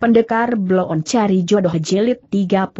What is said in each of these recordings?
Pendekar Bloon Cari Jodoh Jelit 33.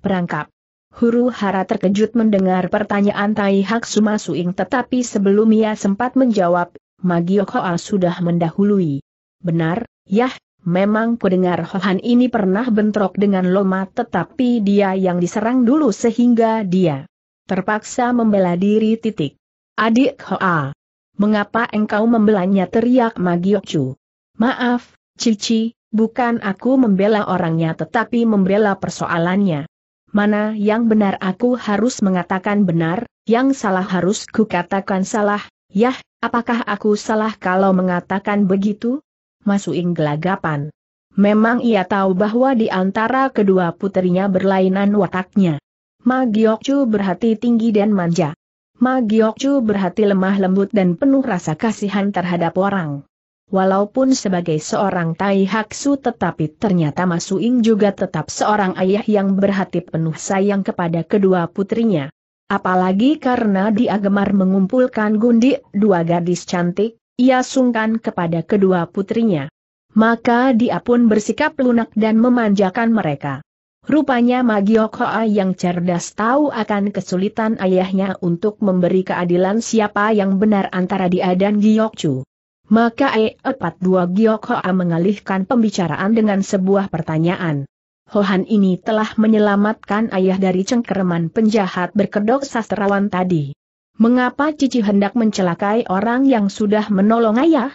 Perangkap. Huru Hara terkejut mendengar pertanyaan Tai Hak Suma Suing. tetapi sebelum ia sempat menjawab, Magio Koal sudah mendahului. Benar, yah, memang kudengar Hohan ini pernah bentrok dengan Loma tetapi dia yang diserang dulu sehingga dia terpaksa membela diri titik. Adik Hoa. Mengapa engkau membelanya teriak Magio Chu. Maaf, Cici, Bukan aku membela orangnya tetapi membela persoalannya. Mana yang benar aku harus mengatakan benar, yang salah harus kukatakan salah, yah, apakah aku salah kalau mengatakan begitu? Masuing gelagapan. Memang ia tahu bahwa di antara kedua putrinya berlainan wataknya. Ma Giokcu berhati tinggi dan manja. Ma Giokcu berhati lemah lembut dan penuh rasa kasihan terhadap orang. Walaupun sebagai seorang Tai Haksu tetapi ternyata Masu Ing juga tetap seorang ayah yang berhati penuh sayang kepada kedua putrinya. Apalagi karena dia gemar mengumpulkan gundik dua gadis cantik, ia sungkan kepada kedua putrinya. Maka dia pun bersikap lunak dan memanjakan mereka. Rupanya Magiokoa yang cerdas tahu akan kesulitan ayahnya untuk memberi keadilan siapa yang benar antara dia dan Giokchu. Maka E42 Giok Hoa mengalihkan pembicaraan dengan sebuah pertanyaan. Hohan ini telah menyelamatkan ayah dari cengkereman penjahat berkedok sastrawan tadi. Mengapa Cici hendak mencelakai orang yang sudah menolong ayah?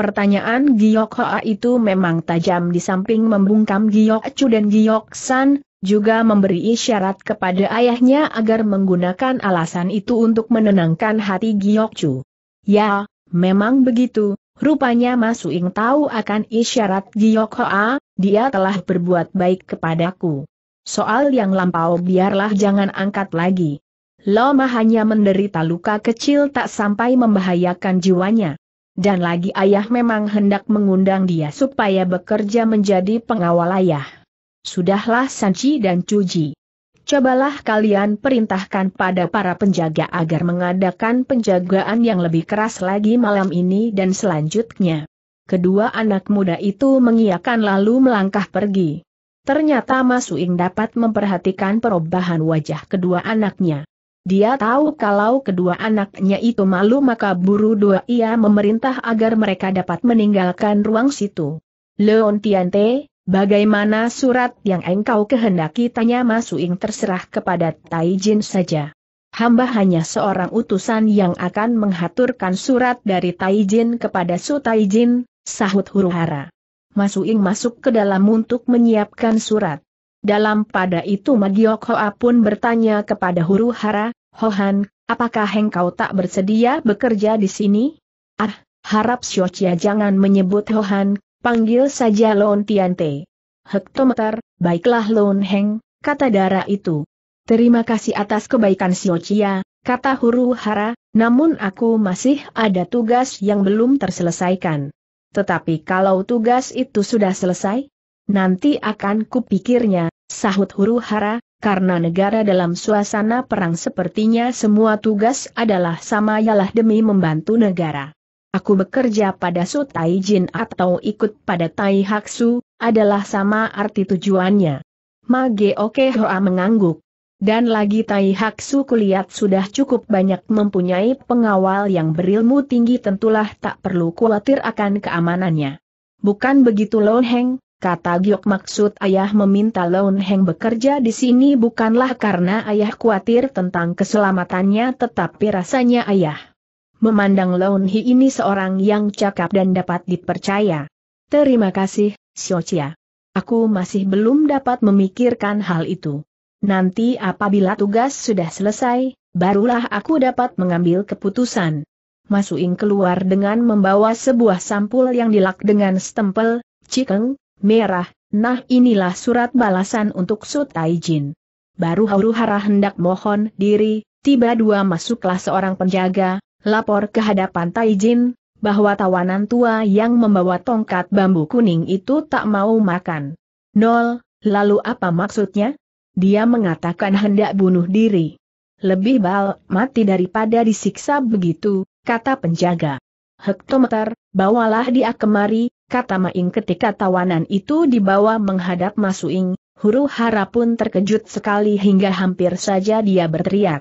Pertanyaan Giok Hoa itu memang tajam di samping membungkam Giok Chu dan Giok San, juga memberi isyarat kepada ayahnya agar menggunakan alasan itu untuk menenangkan hati Giok Chu. Ya, Memang begitu, rupanya Mas Uing tahu akan isyarat Giyok Hoa, dia telah berbuat baik kepadaku. Soal yang lampau biarlah jangan angkat lagi. Loma hanya menderita luka kecil tak sampai membahayakan jiwanya. Dan lagi ayah memang hendak mengundang dia supaya bekerja menjadi pengawal ayah. Sudahlah Sanji dan Cuji cobalah kalian perintahkan pada para penjaga agar mengadakan penjagaan yang lebih keras lagi malam ini dan selanjutnya. Kedua anak muda itu mengiakan lalu melangkah pergi. Ternyata Uing dapat memperhatikan perubahan wajah kedua anaknya. Dia tahu kalau kedua anaknya itu malu maka buru dua ia memerintah agar mereka dapat meninggalkan ruang situ. Leon Tiante, Bagaimana surat yang engkau kehendaki tanya Masuing terserah kepada Taijin saja. Hamba hanya seorang utusan yang akan menghaturkan surat dari Taijin kepada Su Taijin, sahut Huruhara. Masuing masuk ke dalam untuk menyiapkan surat. Dalam pada itu Magiok Hoa pun bertanya kepada Huruhara, Hohan, apakah engkau tak bersedia bekerja di sini? Ah, harap Xiochia jangan menyebut Hohan, Panggil saja Lon Tiante. Hektometer, baiklah Lon Heng, kata darah itu. Terima kasih atas kebaikan Siocia, kata Huru Hara, namun aku masih ada tugas yang belum terselesaikan. Tetapi kalau tugas itu sudah selesai, nanti akan kupikirnya, sahut Huru Hara, karena negara dalam suasana perang sepertinya semua tugas adalah sama ialah demi membantu negara aku bekerja pada Su Tai Jin atau ikut pada Tai Haksu, adalah sama arti tujuannya. Ma Geoke Hoa mengangguk. Dan lagi Tai Haksu kulihat sudah cukup banyak mempunyai pengawal yang berilmu tinggi tentulah tak perlu khawatir akan keamanannya. Bukan begitu Lon Heng, kata Giok maksud ayah meminta Lon Heng bekerja di sini bukanlah karena ayah khawatir tentang keselamatannya tetapi rasanya ayah Memandang Laun Hi ini seorang yang cakap dan dapat dipercaya. Terima kasih, Xiochia. Aku masih belum dapat memikirkan hal itu. Nanti apabila tugas sudah selesai, barulah aku dapat mengambil keputusan. Masuing keluar dengan membawa sebuah sampul yang dilak dengan stempel, cikeng, merah, nah inilah surat balasan untuk Sutai Jin. Baru huru hara hendak mohon diri, tiba dua masuklah seorang penjaga, lapor ke hadapan Taijin, bahwa tawanan tua yang membawa tongkat bambu kuning itu tak mau makan. Nol, lalu apa maksudnya? Dia mengatakan hendak bunuh diri. Lebih bal mati daripada disiksa begitu, kata penjaga. Hektometer, bawalah dia kemari, kata Maing ketika tawanan itu dibawa menghadap Masuing, huru hara pun terkejut sekali hingga hampir saja dia berteriak.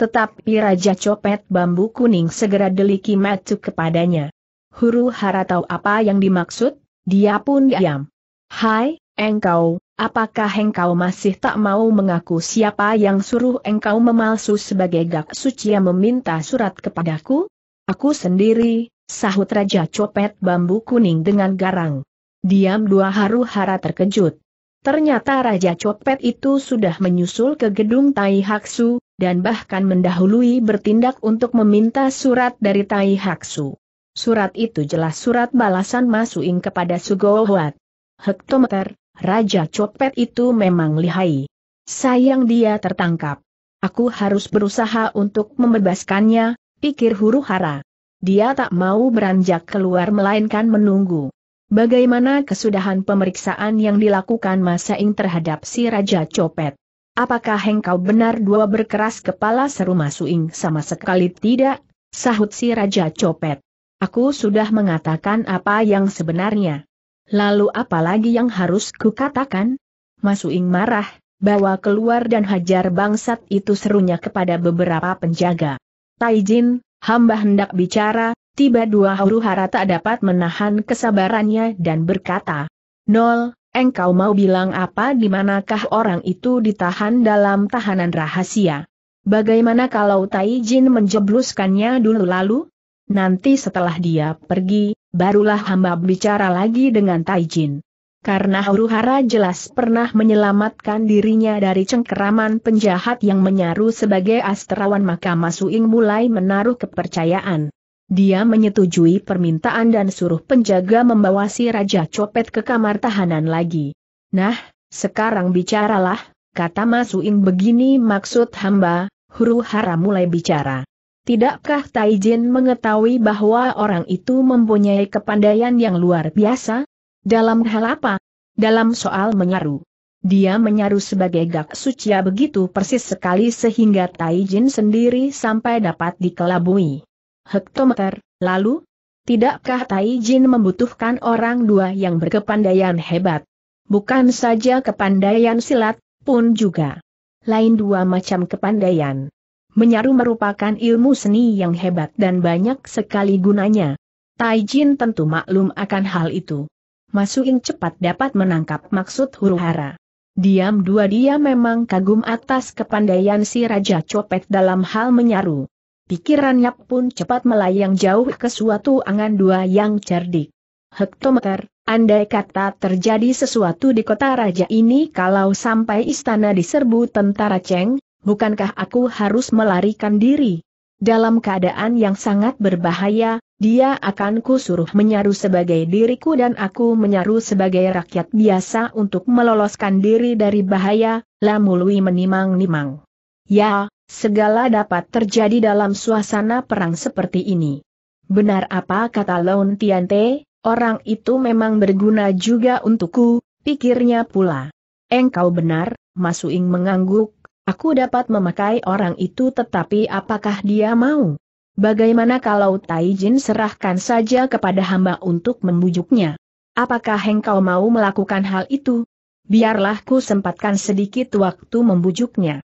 Tetapi Raja Copet Bambu Kuning segera deliki matu kepadanya. Huru hara tahu apa yang dimaksud, dia pun diam. Hai, engkau, apakah engkau masih tak mau mengaku siapa yang suruh engkau memalsu sebagai gak suci yang meminta surat kepadaku? Aku sendiri, sahut Raja Copet Bambu Kuning dengan garang. Diam dua haru hara terkejut. Ternyata Raja Copet itu sudah menyusul ke gedung Tai Haksu, dan bahkan mendahului bertindak untuk meminta surat dari Tai Haksu. Surat itu jelas surat balasan Masuing kepada Sugohwat. Hektometer, Raja Copet itu memang lihai. Sayang dia tertangkap. Aku harus berusaha untuk membebaskannya, pikir huru hara. Dia tak mau beranjak keluar melainkan menunggu. Bagaimana kesudahan pemeriksaan yang dilakukan Masaing terhadap si Raja Copet? Apakah engkau benar dua berkeras kepala seru Masuing sama sekali tidak? Sahut si Raja Copet. Aku sudah mengatakan apa yang sebenarnya. Lalu apa lagi yang harus kukatakan? Masuing marah, bawa keluar dan hajar bangsat itu serunya kepada beberapa penjaga. Taijin, hamba hendak bicara, tiba dua huru hara tak dapat menahan kesabarannya dan berkata, Nol, Engkau mau bilang apa di manakah orang itu ditahan dalam tahanan rahasia? Bagaimana kalau Tai Jin menjebluskannya dulu lalu? Nanti setelah dia pergi, barulah hamba bicara lagi dengan Tai Jin. Karena Huruhara jelas pernah menyelamatkan dirinya dari cengkeraman penjahat yang menyaru sebagai astrawan maka Masuing mulai menaruh kepercayaan. Dia menyetujui permintaan dan suruh penjaga membawa si Raja Copet ke kamar tahanan lagi. Nah, sekarang bicaralah, kata Masuin begini maksud hamba, huru hara mulai bicara. Tidakkah Taijin mengetahui bahwa orang itu mempunyai kepandaian yang luar biasa? Dalam hal apa? Dalam soal menyaru. Dia menyaru sebagai gak suci begitu persis sekali sehingga Taijin sendiri sampai dapat dikelabui hektometer, lalu? Tidakkah Tai Jin membutuhkan orang dua yang berkepandaian hebat? Bukan saja kepandaian silat, pun juga. Lain dua macam kepandaian. Menyaru merupakan ilmu seni yang hebat dan banyak sekali gunanya. Tai Jin tentu maklum akan hal itu. Masukin cepat dapat menangkap maksud huru hara. Diam dua dia memang kagum atas kepandaian si Raja Copet dalam hal menyaru. Pikirannya pun cepat melayang jauh ke suatu angan dua yang cerdik. Hektometer, andai kata terjadi sesuatu di kota raja ini kalau sampai istana diserbu tentara Cheng, bukankah aku harus melarikan diri? Dalam keadaan yang sangat berbahaya, dia akan kusuruh menyaru sebagai diriku dan aku menyaru sebagai rakyat biasa untuk meloloskan diri dari bahaya, Lamului menimang-nimang. Ya, Segala dapat terjadi dalam suasana perang seperti ini. Benar apa kata Lon Tiante, orang itu memang berguna juga untukku, pikirnya pula. Engkau benar, Masuing mengangguk, aku dapat memakai orang itu tetapi apakah dia mau? Bagaimana kalau Taijin serahkan saja kepada hamba untuk membujuknya? Apakah engkau mau melakukan hal itu? Biarlah ku sempatkan sedikit waktu membujuknya.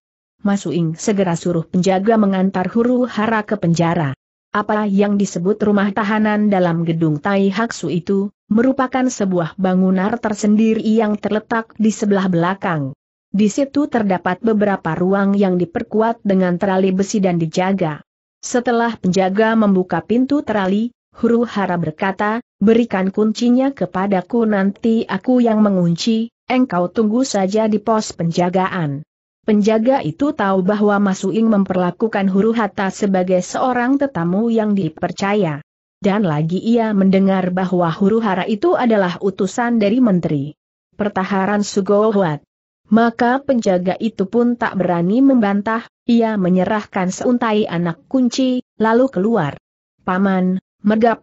Masuing segera suruh penjaga mengantar huru hara ke penjara. Apa yang disebut rumah tahanan dalam gedung Tai Haksu itu, merupakan sebuah bangunan tersendiri yang terletak di sebelah belakang. Di situ terdapat beberapa ruang yang diperkuat dengan terali besi dan dijaga. Setelah penjaga membuka pintu terali, huru hara berkata, berikan kuncinya kepadaku nanti aku yang mengunci, engkau tunggu saja di pos penjagaan. Penjaga itu tahu bahwa Masuing memperlakukan huru hata sebagai seorang tetamu yang dipercaya. Dan lagi ia mendengar bahwa huru hara itu adalah utusan dari Menteri Pertahanan Sugohwat. Maka penjaga itu pun tak berani membantah, ia menyerahkan seuntai anak kunci, lalu keluar. Paman,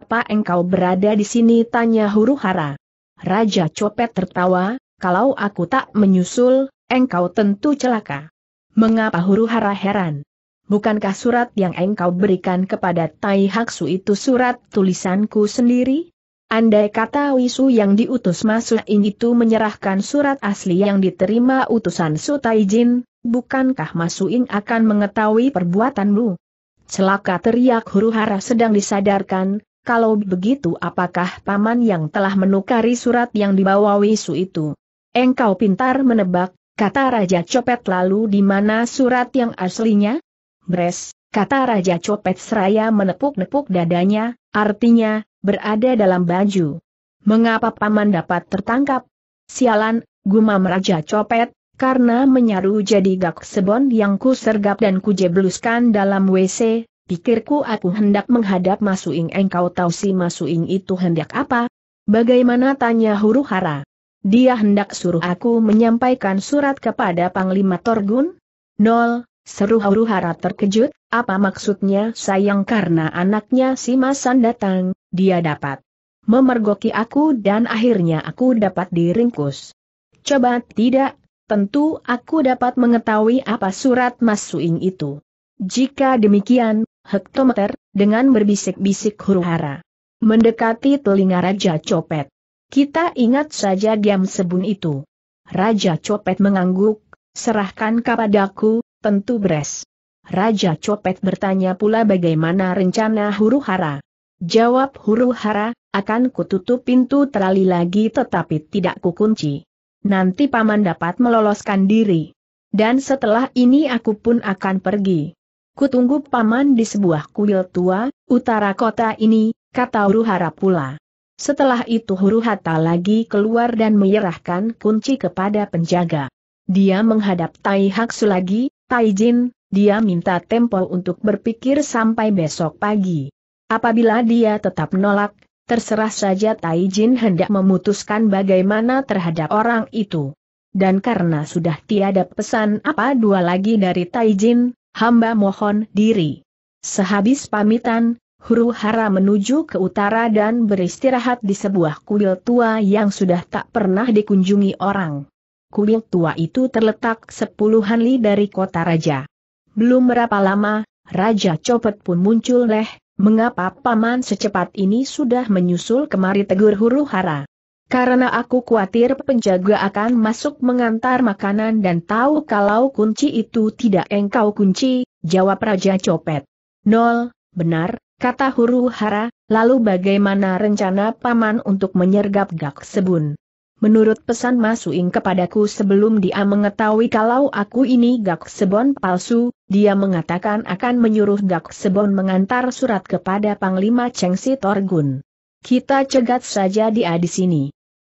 pak engkau berada di sini tanya huru hara. Raja Copet tertawa, kalau aku tak menyusul, Engkau tentu celaka. Mengapa huru hara heran? Bukankah surat yang engkau berikan kepada Tai Haksu itu surat tulisanku sendiri? Andai kata Wisu yang diutus masuk ini itu menyerahkan surat asli yang diterima utusan Jin, bukankah Masuing akan mengetahui perbuatanmu? Celaka teriak huru hara sedang disadarkan, kalau begitu apakah paman yang telah menukari surat yang dibawa Wisu itu? Engkau pintar menebak, Kata Raja Copet lalu di mana surat yang aslinya? Bres, kata Raja Copet seraya menepuk-nepuk dadanya, artinya, berada dalam baju. Mengapa paman dapat tertangkap? Sialan, gumam Raja Copet, karena menyaru jadi gak sebon yang ku sergap dan ku jebluskan dalam WC, pikirku aku hendak menghadap masuing engkau tahu si masuing itu hendak apa? Bagaimana tanya huru hara? Dia hendak suruh aku menyampaikan surat kepada Panglima Torgun? Nol, seru Hara terkejut, apa maksudnya sayang karena anaknya si Masan datang, dia dapat memergoki aku dan akhirnya aku dapat diringkus. Coba tidak, tentu aku dapat mengetahui apa surat Mas Suing itu. Jika demikian, hektometer, dengan berbisik-bisik huru hara. Mendekati telinga Raja Copet. Kita ingat saja diam sebun itu. Raja Copet mengangguk, serahkan kepadaku, tentu beres. Raja Copet bertanya pula bagaimana rencana huru hara. Jawab huru hara, akan kututup pintu terali lagi tetapi tidak kukunci. Nanti paman dapat meloloskan diri. Dan setelah ini aku pun akan pergi. Kutunggu paman di sebuah kuil tua, utara kota ini, kata huru hara pula. Setelah itu huru Hatta lagi keluar dan menyerahkan kunci kepada penjaga. Dia menghadap Tai Haksu lagi, Tai Jin, dia minta tempo untuk berpikir sampai besok pagi. Apabila dia tetap nolak, terserah saja Tai Jin hendak memutuskan bagaimana terhadap orang itu. Dan karena sudah tiada pesan apa dua lagi dari Tai Jin, hamba mohon diri. Sehabis pamitan, huru hara menuju ke utara dan beristirahat di sebuah kuil tua yang sudah tak pernah dikunjungi orang. Kuil tua itu terletak sepuluhan li dari kota raja. Belum berapa lama, Raja Copet pun muncul leh, mengapa paman secepat ini sudah menyusul kemari tegur huru hara. Karena aku khawatir penjaga akan masuk mengantar makanan dan tahu kalau kunci itu tidak engkau kunci, jawab Raja Copet. Nol, benar, Kata huru hara, lalu bagaimana rencana paman untuk menyergap Gak Sebun? Menurut pesan Masuing kepadaku sebelum dia mengetahui kalau aku ini Gak Sebon palsu, dia mengatakan akan menyuruh Gak Sebon mengantar surat kepada Panglima Cheng Torgun. Kita cegat saja dia di sini.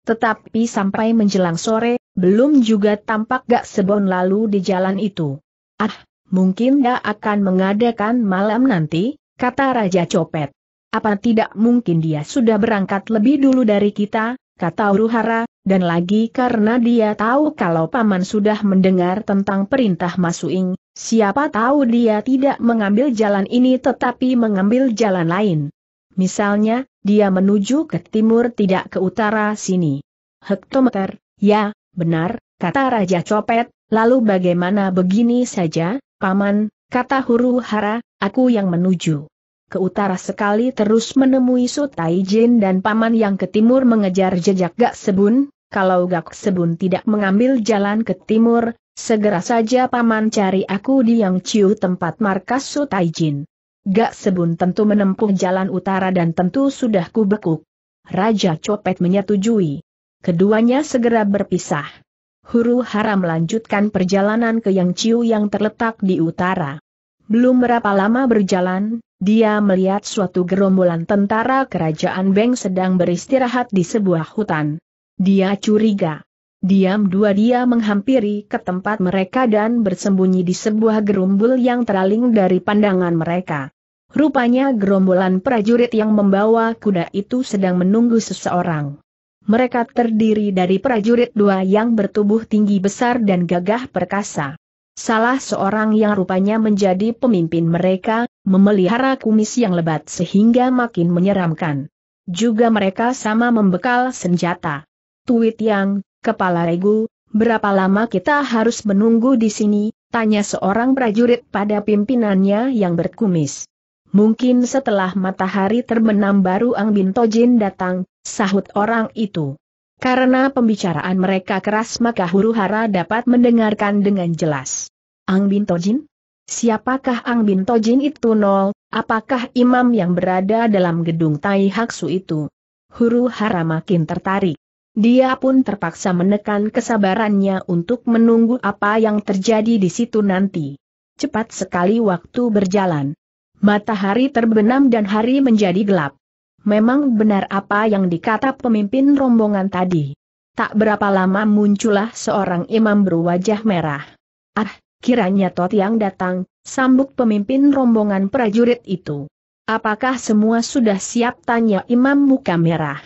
Tetapi sampai menjelang sore, belum juga tampak Gak Sebon lalu di jalan itu. Ah, mungkin dia akan mengadakan malam nanti, kata Raja Copet. Apa tidak mungkin dia sudah berangkat lebih dulu dari kita, kata Uruhara, dan lagi karena dia tahu kalau Paman sudah mendengar tentang perintah Masuing, siapa tahu dia tidak mengambil jalan ini tetapi mengambil jalan lain. Misalnya, dia menuju ke timur tidak ke utara sini. Hektometer, ya, benar, kata Raja Copet, lalu bagaimana begini saja, Paman, Kata huru hara, aku yang menuju. Ke utara sekali terus menemui Sutai Jin dan Paman yang ke timur mengejar jejak Gak Sebun, kalau Gak Sebun tidak mengambil jalan ke timur, segera saja Paman cari aku di Yang Ciu tempat markas Sutai Jin. Gak Sebun tentu menempuh jalan utara dan tentu sudah kubekuk. Raja Copet menyetujui. Keduanya segera berpisah. Huru Hara melanjutkan perjalanan ke Yang Ciu yang terletak di utara. Belum berapa lama berjalan, dia melihat suatu gerombolan tentara kerajaan Beng sedang beristirahat di sebuah hutan. Dia curiga. Diam dua dia menghampiri ke tempat mereka dan bersembunyi di sebuah gerumbul yang teraling dari pandangan mereka. Rupanya gerombolan prajurit yang membawa kuda itu sedang menunggu seseorang. Mereka terdiri dari prajurit dua yang bertubuh tinggi besar dan gagah perkasa. Salah seorang yang rupanya menjadi pemimpin mereka, memelihara kumis yang lebat sehingga makin menyeramkan. Juga mereka sama membekal senjata. Tuit yang, kepala regu, berapa lama kita harus menunggu di sini, tanya seorang prajurit pada pimpinannya yang berkumis. Mungkin setelah matahari terbenam baru Ang bintojin datang, sahut orang itu. Karena pembicaraan mereka keras maka huru hara dapat mendengarkan dengan jelas. Ang bintojin? Siapakah Ang bintojin itu nol? Apakah imam yang berada dalam gedung Tai Haksu itu? Huru hara makin tertarik. Dia pun terpaksa menekan kesabarannya untuk menunggu apa yang terjadi di situ nanti. Cepat sekali waktu berjalan. Matahari terbenam dan hari menjadi gelap. Memang benar apa yang dikata pemimpin rombongan tadi. Tak berapa lama muncullah seorang imam berwajah merah. Ah, kiranya Tot yang datang, sambut pemimpin rombongan prajurit itu. Apakah semua sudah siap tanya imam muka merah?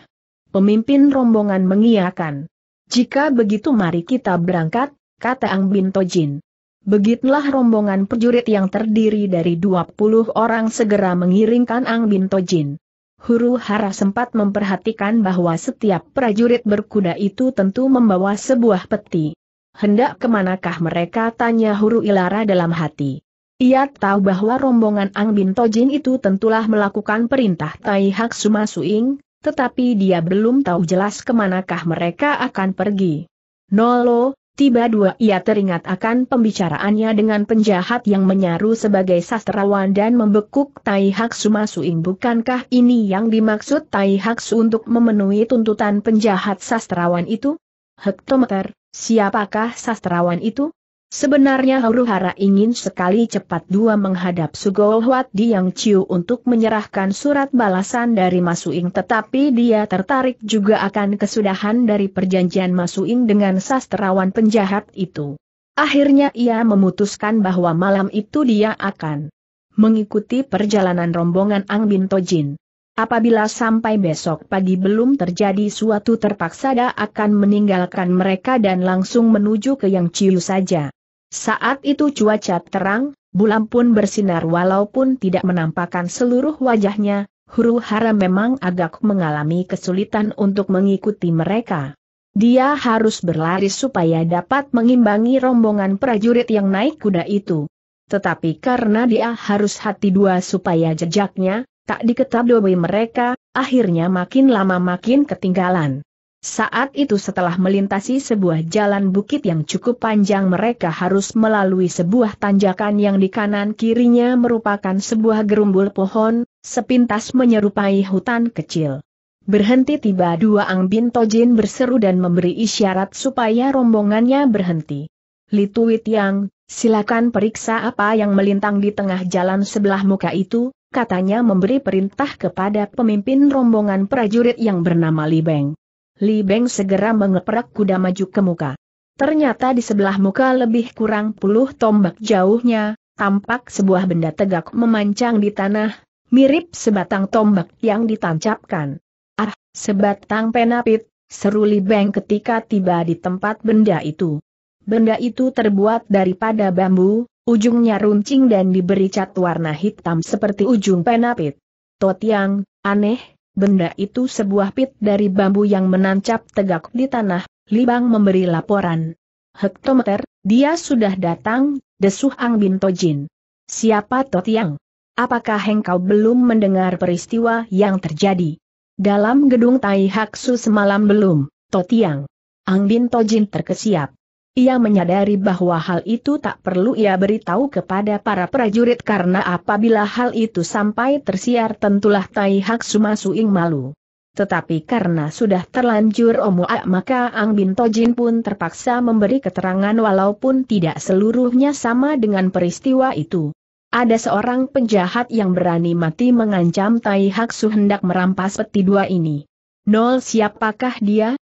Pemimpin rombongan mengiakan. Jika begitu mari kita berangkat, kata Ang Bin Tojin. Begitulah rombongan prajurit yang terdiri dari 20 orang segera mengiringkan Ang Bin Tojin. Huru Hara sempat memperhatikan bahwa setiap prajurit berkuda itu tentu membawa sebuah peti. Hendak kemanakah mereka tanya Huru Ilara dalam hati. Ia tahu bahwa rombongan Ang Bin Tojin itu tentulah melakukan perintah Tai Hak Suma Suing, tetapi dia belum tahu jelas kemanakah mereka akan pergi. Nolo, tiba-dua ia teringat akan pembicaraannya dengan penjahat yang menyaru sebagai sastrawan dan membekuk Tai Haksu Sumasuin. bukankah ini yang dimaksud Tai Haksu untuk memenuhi tuntutan penjahat sastrawan itu? Hektometer, siapakah sastrawan itu? Sebenarnya Huru-Hara ingin sekali cepat dua menghadap Sugol Huat Yang Chiu untuk menyerahkan surat balasan dari Masuing tetapi dia tertarik juga akan kesudahan dari perjanjian Masuing dengan sastrawan penjahat itu. Akhirnya ia memutuskan bahwa malam itu dia akan mengikuti perjalanan rombongan Ang Bin Tojin. Apabila sampai besok pagi belum terjadi suatu terpaksa dia akan meninggalkan mereka dan langsung menuju ke Yang Chiu saja. Saat itu cuaca terang, bulan pun bersinar walaupun tidak menampakkan seluruh wajahnya, huru hara memang agak mengalami kesulitan untuk mengikuti mereka. Dia harus berlari supaya dapat mengimbangi rombongan prajurit yang naik kuda itu. Tetapi karena dia harus hati dua supaya jejaknya, tak diketahui mereka, akhirnya makin lama makin ketinggalan. Saat itu setelah melintasi sebuah jalan bukit yang cukup panjang mereka harus melalui sebuah tanjakan yang di kanan kirinya merupakan sebuah gerumbul pohon, sepintas menyerupai hutan kecil. Berhenti tiba dua Ang Tojin berseru dan memberi isyarat supaya rombongannya berhenti. Lituit yang, silakan periksa apa yang melintang di tengah jalan sebelah muka itu, katanya memberi perintah kepada pemimpin rombongan prajurit yang bernama Li Beng. Li Beng segera mengeprak kuda maju ke muka. Ternyata di sebelah muka lebih kurang puluh tombak jauhnya, tampak sebuah benda tegak memancang di tanah, mirip sebatang tombak yang ditancapkan. Ah, sebatang penapit, seru Li Beng ketika tiba di tempat benda itu. Benda itu terbuat daripada bambu, ujungnya runcing dan diberi cat warna hitam seperti ujung penapit. Totiang, aneh, Benda itu sebuah pit dari bambu yang menancap tegak di tanah, Libang memberi laporan. Hektometer, dia sudah datang, desuh Ang Bin Tojin. Siapa Totiang? Apakah engkau belum mendengar peristiwa yang terjadi? Dalam gedung Tai Haksu semalam belum, Totiang. Ang Bin Tojin terkesiap. Ia menyadari bahwa hal itu tak perlu ia beritahu kepada para prajurit karena apabila hal itu sampai tersiar tentulah Tai Hak Sumasuing malu. Tetapi karena sudah terlanjur omoak maka Ang Bin Tojin pun terpaksa memberi keterangan walaupun tidak seluruhnya sama dengan peristiwa itu. Ada seorang penjahat yang berani mati mengancam Tai Hak Su hendak merampas peti dua ini. Nol siapakah dia?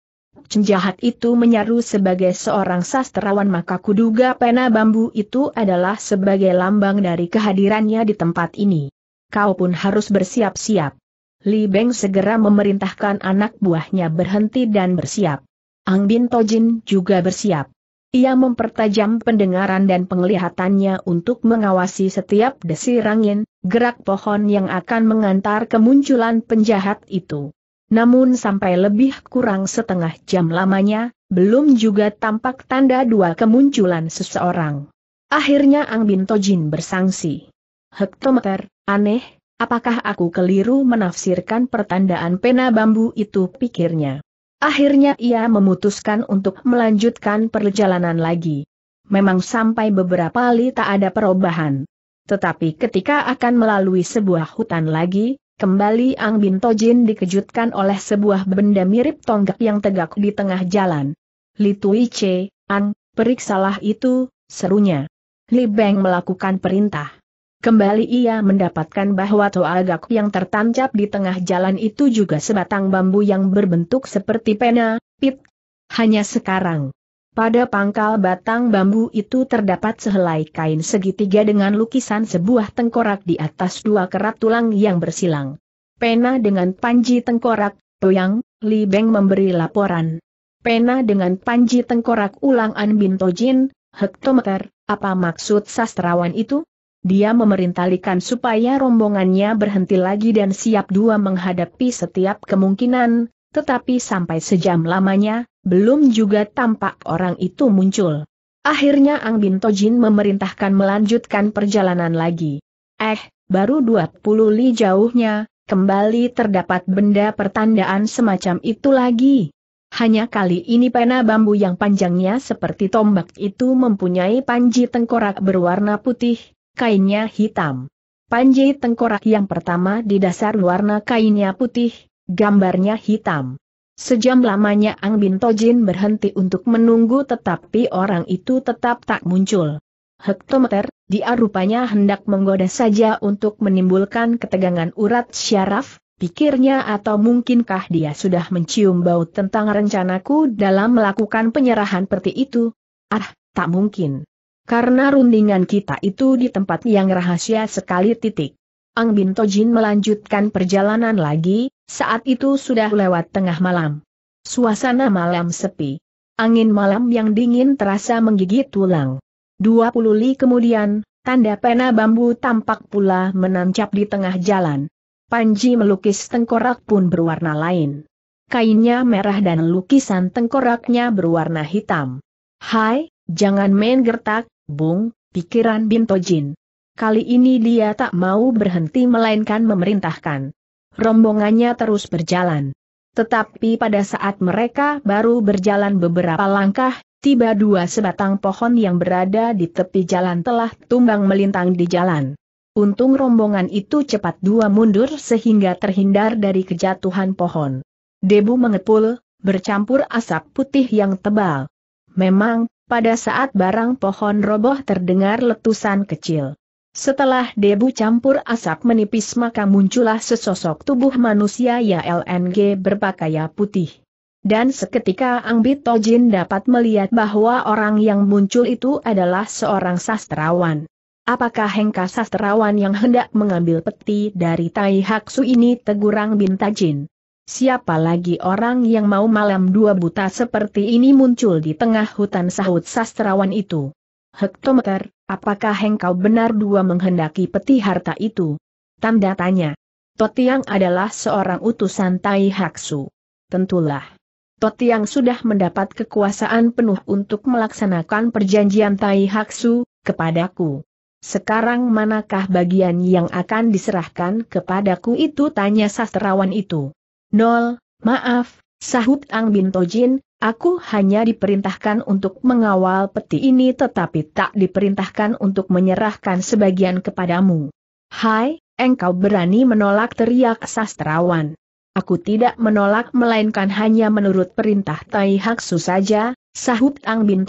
penjahat itu menyaru sebagai seorang sastrawan maka kuduga pena bambu itu adalah sebagai lambang dari kehadirannya di tempat ini. Kau pun harus bersiap-siap. Li Beng segera memerintahkan anak buahnya berhenti dan bersiap. Ang Bin Tojin juga bersiap. Ia mempertajam pendengaran dan penglihatannya untuk mengawasi setiap desir angin, gerak pohon yang akan mengantar kemunculan penjahat itu. Namun sampai lebih kurang setengah jam lamanya, belum juga tampak tanda dua kemunculan seseorang. Akhirnya Ang Binto Tojin bersangsi. Hektometer, aneh, apakah aku keliru menafsirkan pertandaan pena bambu itu pikirnya. Akhirnya ia memutuskan untuk melanjutkan perjalanan lagi. Memang sampai beberapa kali tak ada perubahan. Tetapi ketika akan melalui sebuah hutan lagi, Kembali Ang Bin Tojin dikejutkan oleh sebuah benda mirip tonggak yang tegak di tengah jalan. Li Tui Che, Ang, periksalah itu, serunya. Li Beng melakukan perintah. Kembali ia mendapatkan bahwa agak yang tertancap di tengah jalan itu juga sebatang bambu yang berbentuk seperti pena, pit. Hanya sekarang, pada pangkal batang bambu itu terdapat sehelai kain segitiga dengan lukisan sebuah tengkorak di atas dua kerat tulang yang bersilang. Pena dengan panji tengkorak, Poyang, Li Beng memberi laporan. Pena dengan panji tengkorak ulang An Bin Tojin, hektometer, apa maksud sastrawan itu? Dia memerintalikan supaya rombongannya berhenti lagi dan siap dua menghadapi setiap kemungkinan, tetapi sampai sejam lamanya, belum juga tampak orang itu muncul. Akhirnya Ang Bin Tojin memerintahkan melanjutkan perjalanan lagi. Eh, baru 20 li jauhnya, kembali terdapat benda pertandaan semacam itu lagi. Hanya kali ini pena bambu yang panjangnya seperti tombak itu mempunyai panji tengkorak berwarna putih, kainnya hitam. Panji tengkorak yang pertama di dasar warna kainnya putih, gambarnya hitam. Sejam lamanya Ang Bin Tojin berhenti untuk menunggu tetapi orang itu tetap tak muncul. Hektometer, dia rupanya hendak menggoda saja untuk menimbulkan ketegangan urat syaraf, Pikirnya atau mungkinkah dia sudah mencium bau tentang rencanaku dalam melakukan penyerahan seperti itu? Ah, tak mungkin. Karena rundingan kita itu di tempat yang rahasia sekali titik. Ang Bin Tojin melanjutkan perjalanan lagi, saat itu sudah lewat tengah malam. Suasana malam sepi. Angin malam yang dingin terasa menggigit tulang. Dua li kemudian, tanda pena bambu tampak pula menancap di tengah jalan. Panji melukis tengkorak pun berwarna lain. Kainnya merah dan lukisan tengkoraknya berwarna hitam. Hai, jangan main gertak, Bung, pikiran Bintojin. Kali ini dia tak mau berhenti melainkan memerintahkan. Rombongannya terus berjalan. Tetapi pada saat mereka baru berjalan beberapa langkah, tiba dua sebatang pohon yang berada di tepi jalan telah tumbang melintang di jalan. Untung rombongan itu cepat dua mundur sehingga terhindar dari kejatuhan pohon. Debu mengepul, bercampur asap putih yang tebal. Memang, pada saat barang pohon roboh terdengar letusan kecil. Setelah debu campur asap menipis maka muncullah sesosok tubuh manusia ya LNG berpakaian putih. Dan seketika Bito Tojin dapat melihat bahwa orang yang muncul itu adalah seorang sastrawan. Apakah Hengka sastrawan yang hendak mengambil peti dari Tai Haksu ini tegurang Bintajin? Siapa lagi orang yang mau malam dua buta seperti ini muncul di tengah hutan sahut sastrawan itu? Hektometer, Apakah engkau benar dua menghendaki peti harta itu? Tanda tanya. Totiang adalah seorang utusan Tai Haksu. Tentulah. Totiang sudah mendapat kekuasaan penuh untuk melaksanakan perjanjian Tai Haksu, kepadaku. Sekarang manakah bagian yang akan diserahkan kepadaku itu tanya sastrawan itu. Nol, maaf, sahut Ang Bintojin. Aku hanya diperintahkan untuk mengawal peti ini tetapi tak diperintahkan untuk menyerahkan sebagian kepadamu. Hai, engkau berani menolak teriak sastrawan. Aku tidak menolak melainkan hanya menurut perintah Tai Haksu saja, sahut Ang Bin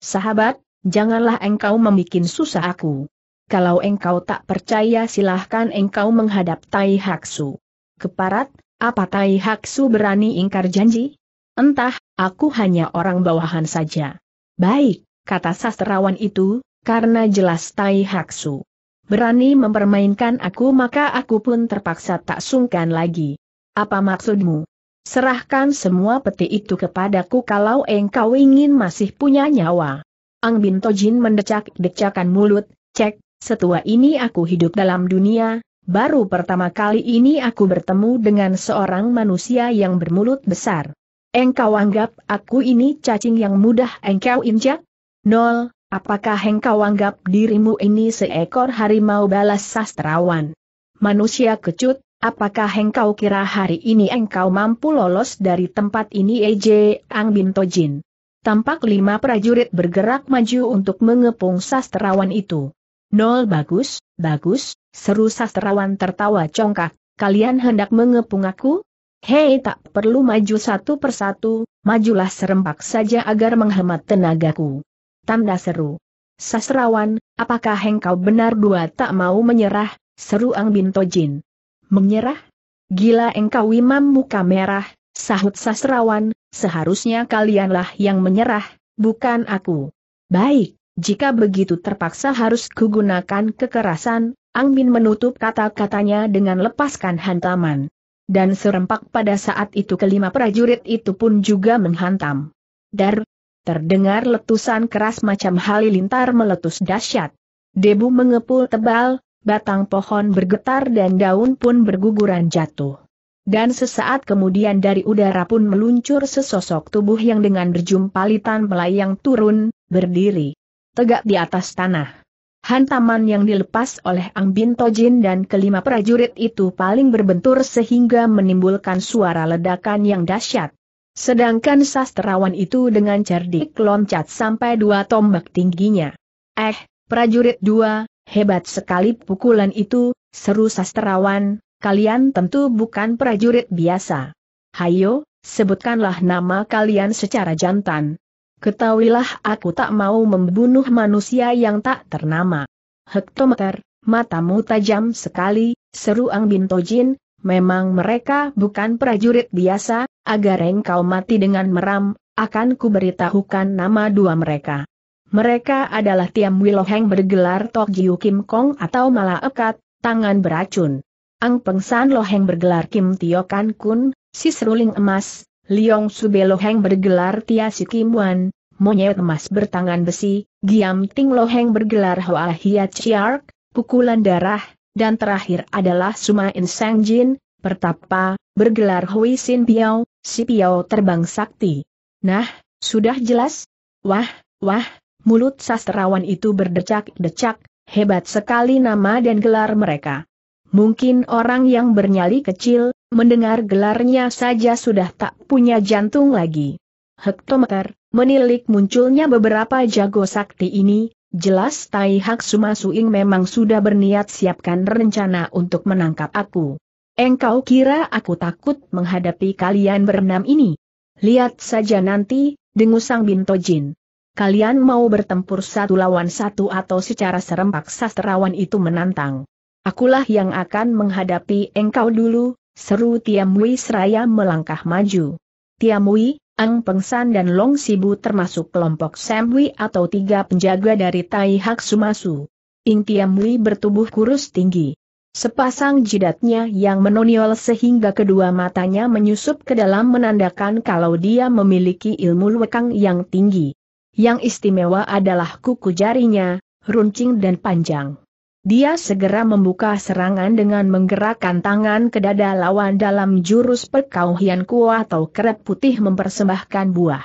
sahabat, janganlah engkau membuat susah aku. Kalau engkau tak percaya silahkan engkau menghadap Tai Haksu. Keparat, apa Tai Haksu berani ingkar janji? Entah, Aku hanya orang bawahan saja. Baik, kata sastrawan itu, karena jelas Tai Haksu. Berani mempermainkan aku maka aku pun terpaksa tak sungkan lagi. Apa maksudmu? Serahkan semua peti itu kepadaku kalau engkau ingin masih punya nyawa. Ang Bintojin mendecak-decakan mulut, cek, setua ini aku hidup dalam dunia, Baru pertama kali ini aku bertemu dengan seorang manusia yang bermulut besar. Engkau anggap aku ini cacing yang mudah engkau injak? Nol, apakah engkau anggap dirimu ini seekor harimau balas sastrawan? Manusia kecut, apakah engkau kira hari ini engkau mampu lolos dari tempat ini Ej, Ang Bintojin? Tampak lima prajurit bergerak maju untuk mengepung sastrawan itu. Nol bagus, bagus, seru sastrawan tertawa congkak, kalian hendak mengepung aku? Hei tak perlu maju satu persatu, majulah serempak saja agar menghemat tenagaku. Tanda seru. Sasrawan, apakah engkau benar dua tak mau menyerah, seru Ang Bintojin. Menyerah? Gila engkau imam muka merah, sahut Sasrawan, seharusnya kalianlah yang menyerah, bukan aku. Baik, jika begitu terpaksa harus kugunakan kekerasan, Ang Bin menutup kata-katanya dengan lepaskan hantaman. Dan serempak pada saat itu kelima prajurit itu pun juga menghantam. Dar, terdengar letusan keras macam halilintar meletus dahsyat. Debu mengepul tebal, batang pohon bergetar dan daun pun berguguran jatuh. Dan sesaat kemudian dari udara pun meluncur sesosok tubuh yang dengan berjumpalitan melayang turun, berdiri. Tegak di atas tanah. Hantaman yang dilepas oleh Ang Binto Jin dan kelima prajurit itu paling berbentur sehingga menimbulkan suara ledakan yang dahsyat. Sedangkan sastrawan itu dengan cerdik loncat sampai dua tombak tingginya. Eh, prajurit dua, hebat sekali pukulan itu, seru sastrawan, kalian tentu bukan prajurit biasa. Hayo, sebutkanlah nama kalian secara jantan. Ketahuilah aku tak mau membunuh manusia yang tak ternama. Hektometer, matamu tajam sekali, seru Ang Bintojin, memang mereka bukan prajurit biasa, agar engkau mati dengan meram, akan kuberitahukan nama dua mereka. Mereka adalah Tiam Wiloheng bergelar Tok Jiu Kim Kong atau malah ekat, tangan beracun. Ang Pengsan Loheng bergelar Kim Tio Kan Kun, si seruling emas, Liong Subeloheng bergelar Tia Sikimuan, monyet emas bertangan besi, Giam Ting Loheng bergelar Hoa Hiat Chiark, pukulan darah, dan terakhir adalah Suma In Jin, pertapa, bergelar Hui Sin Piao, si Piao terbang sakti. Nah, sudah jelas? Wah, wah, mulut sastrawan itu berdecak-decak, hebat sekali nama dan gelar mereka. Mungkin orang yang bernyali kecil, mendengar gelarnya saja sudah tak punya jantung lagi. Hektometer, menilik munculnya beberapa jago sakti ini, jelas Tai Hak Suma Suing memang sudah berniat siapkan rencana untuk menangkap aku. Engkau kira aku takut menghadapi kalian berenam ini? Lihat saja nanti, dengusang Binto Jin. Kalian mau bertempur satu lawan satu atau secara serempak sastrawan itu menantang. Akulah yang akan menghadapi engkau dulu, seru Tiamui seraya melangkah maju. Tiamui, Ang Pengsan dan Long Sibu termasuk kelompok Samui atau tiga penjaga dari Tai Hak Sumasu. Ing Tiamui bertubuh kurus tinggi. Sepasang jidatnya yang menonjol sehingga kedua matanya menyusup ke dalam menandakan kalau dia memiliki ilmu lekang yang tinggi. Yang istimewa adalah kuku jarinya, runcing dan panjang. Dia segera membuka serangan dengan menggerakkan tangan ke dada lawan dalam jurus perkauhian kuah atau kerep putih mempersembahkan buah.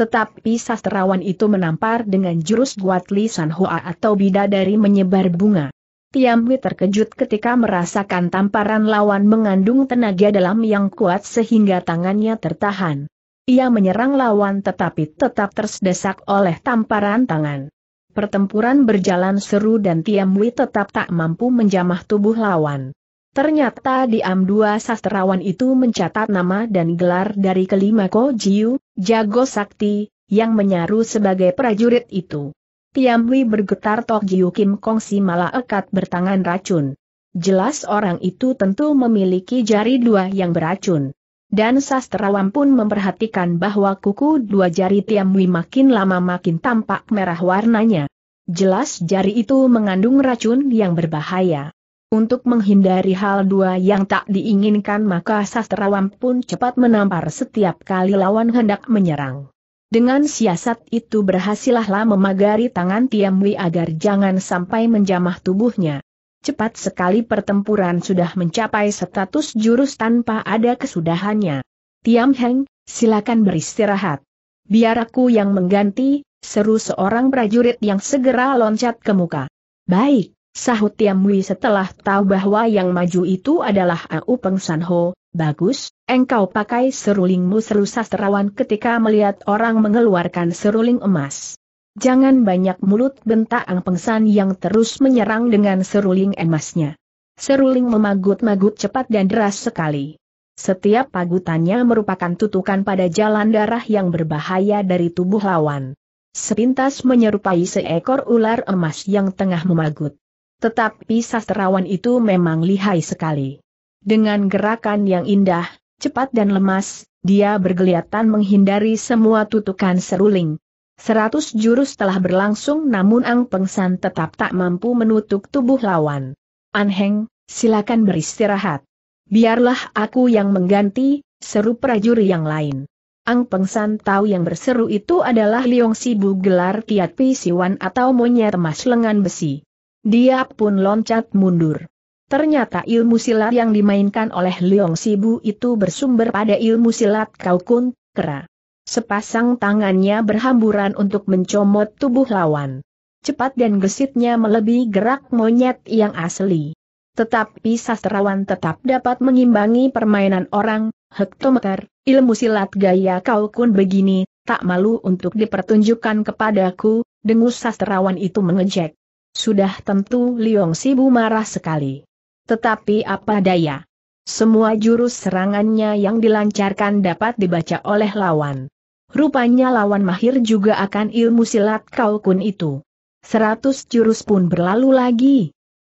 Tetapi sastrawan itu menampar dengan jurus Guat lisan hua Hoa atau bidadari menyebar bunga. Tiamwi terkejut ketika merasakan tamparan lawan mengandung tenaga dalam yang kuat sehingga tangannya tertahan. Ia menyerang lawan tetapi tetap tersedesak oleh tamparan tangan. Pertempuran berjalan seru dan Tiam Wei tetap tak mampu menjamah tubuh lawan. Ternyata di diam dua sastrawan itu mencatat nama dan gelar dari kelima Ko Jiu, Jago Sakti, yang menyaru sebagai prajurit itu. Tiam Wei bergetar Tok Jiu Kim Kong si malah ekat bertangan racun. Jelas orang itu tentu memiliki jari dua yang beracun. Dan sastrawan pun memperhatikan bahwa kuku dua jari Tiamwi makin lama makin tampak merah warnanya. Jelas jari itu mengandung racun yang berbahaya. Untuk menghindari hal dua yang tak diinginkan maka sastrawan pun cepat menampar setiap kali lawan hendak menyerang. Dengan siasat itu berhasillah memagari tangan Tiamwi agar jangan sampai menjamah tubuhnya. Cepat sekali pertempuran sudah mencapai status jurus tanpa ada kesudahannya. Tiam Heng, silakan beristirahat. Biar aku yang mengganti, seru seorang prajurit yang segera loncat ke muka. Baik, sahut Tiam Wei setelah tahu bahwa yang maju itu adalah Au Peng San Ho, bagus, engkau pakai serulingmu seru sastrawan ketika melihat orang mengeluarkan seruling emas. Jangan banyak mulut bentak Ang Pengsan yang terus menyerang dengan seruling emasnya. Seruling memagut-magut cepat dan deras sekali. Setiap pagutannya merupakan tutukan pada jalan darah yang berbahaya dari tubuh lawan. Sepintas menyerupai seekor ular emas yang tengah memagut. Tetapi sastrawan itu memang lihai sekali. Dengan gerakan yang indah, cepat dan lemas, dia bergeliatan menghindari semua tutukan seruling, Seratus jurus telah berlangsung namun Ang Pengsan tetap tak mampu menutup tubuh lawan. Anheng, silakan beristirahat. Biarlah aku yang mengganti, seru prajurit yang lain. Ang Pengsan tahu yang berseru itu adalah Liong Sibu gelar Kiat Pisiwan atau monyet emas lengan besi. Dia pun loncat mundur. Ternyata ilmu silat yang dimainkan oleh Liong Sibu itu bersumber pada ilmu silat Kaukun, Kera. Sepasang tangannya berhamburan untuk mencomot tubuh lawan. Cepat dan gesitnya melebihi gerak monyet yang asli. Tetapi sastrawan tetap dapat mengimbangi permainan orang, hektometer, ilmu silat gaya kau kun begini, tak malu untuk dipertunjukkan kepadaku, dengus sastrawan itu mengejek. Sudah tentu Liong Sibu marah sekali. Tetapi apa daya? Semua jurus serangannya yang dilancarkan dapat dibaca oleh lawan. Rupanya lawan mahir juga akan ilmu silat kau kun itu. Seratus jurus pun berlalu lagi.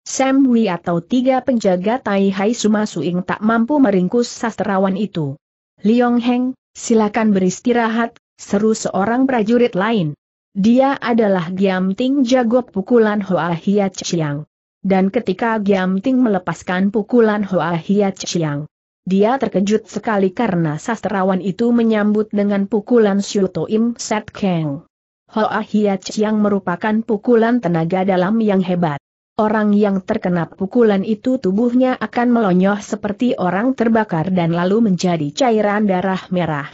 Sam Wei atau tiga penjaga Tai Hai Suma Suing tak mampu meringkus sastrawan itu. Liong Heng, silakan beristirahat, seru seorang prajurit lain. Dia adalah Giam Ting jago pukulan Hoa Hiat Chiang. Dan ketika Giam Ting melepaskan pukulan Hoa Hiat Chiang, dia terkejut sekali karena sastrawan itu menyambut dengan pukulan Shuto Im Set Keng. Hoa Hiach yang merupakan pukulan tenaga dalam yang hebat. Orang yang terkena pukulan itu tubuhnya akan melonyoh seperti orang terbakar dan lalu menjadi cairan darah merah.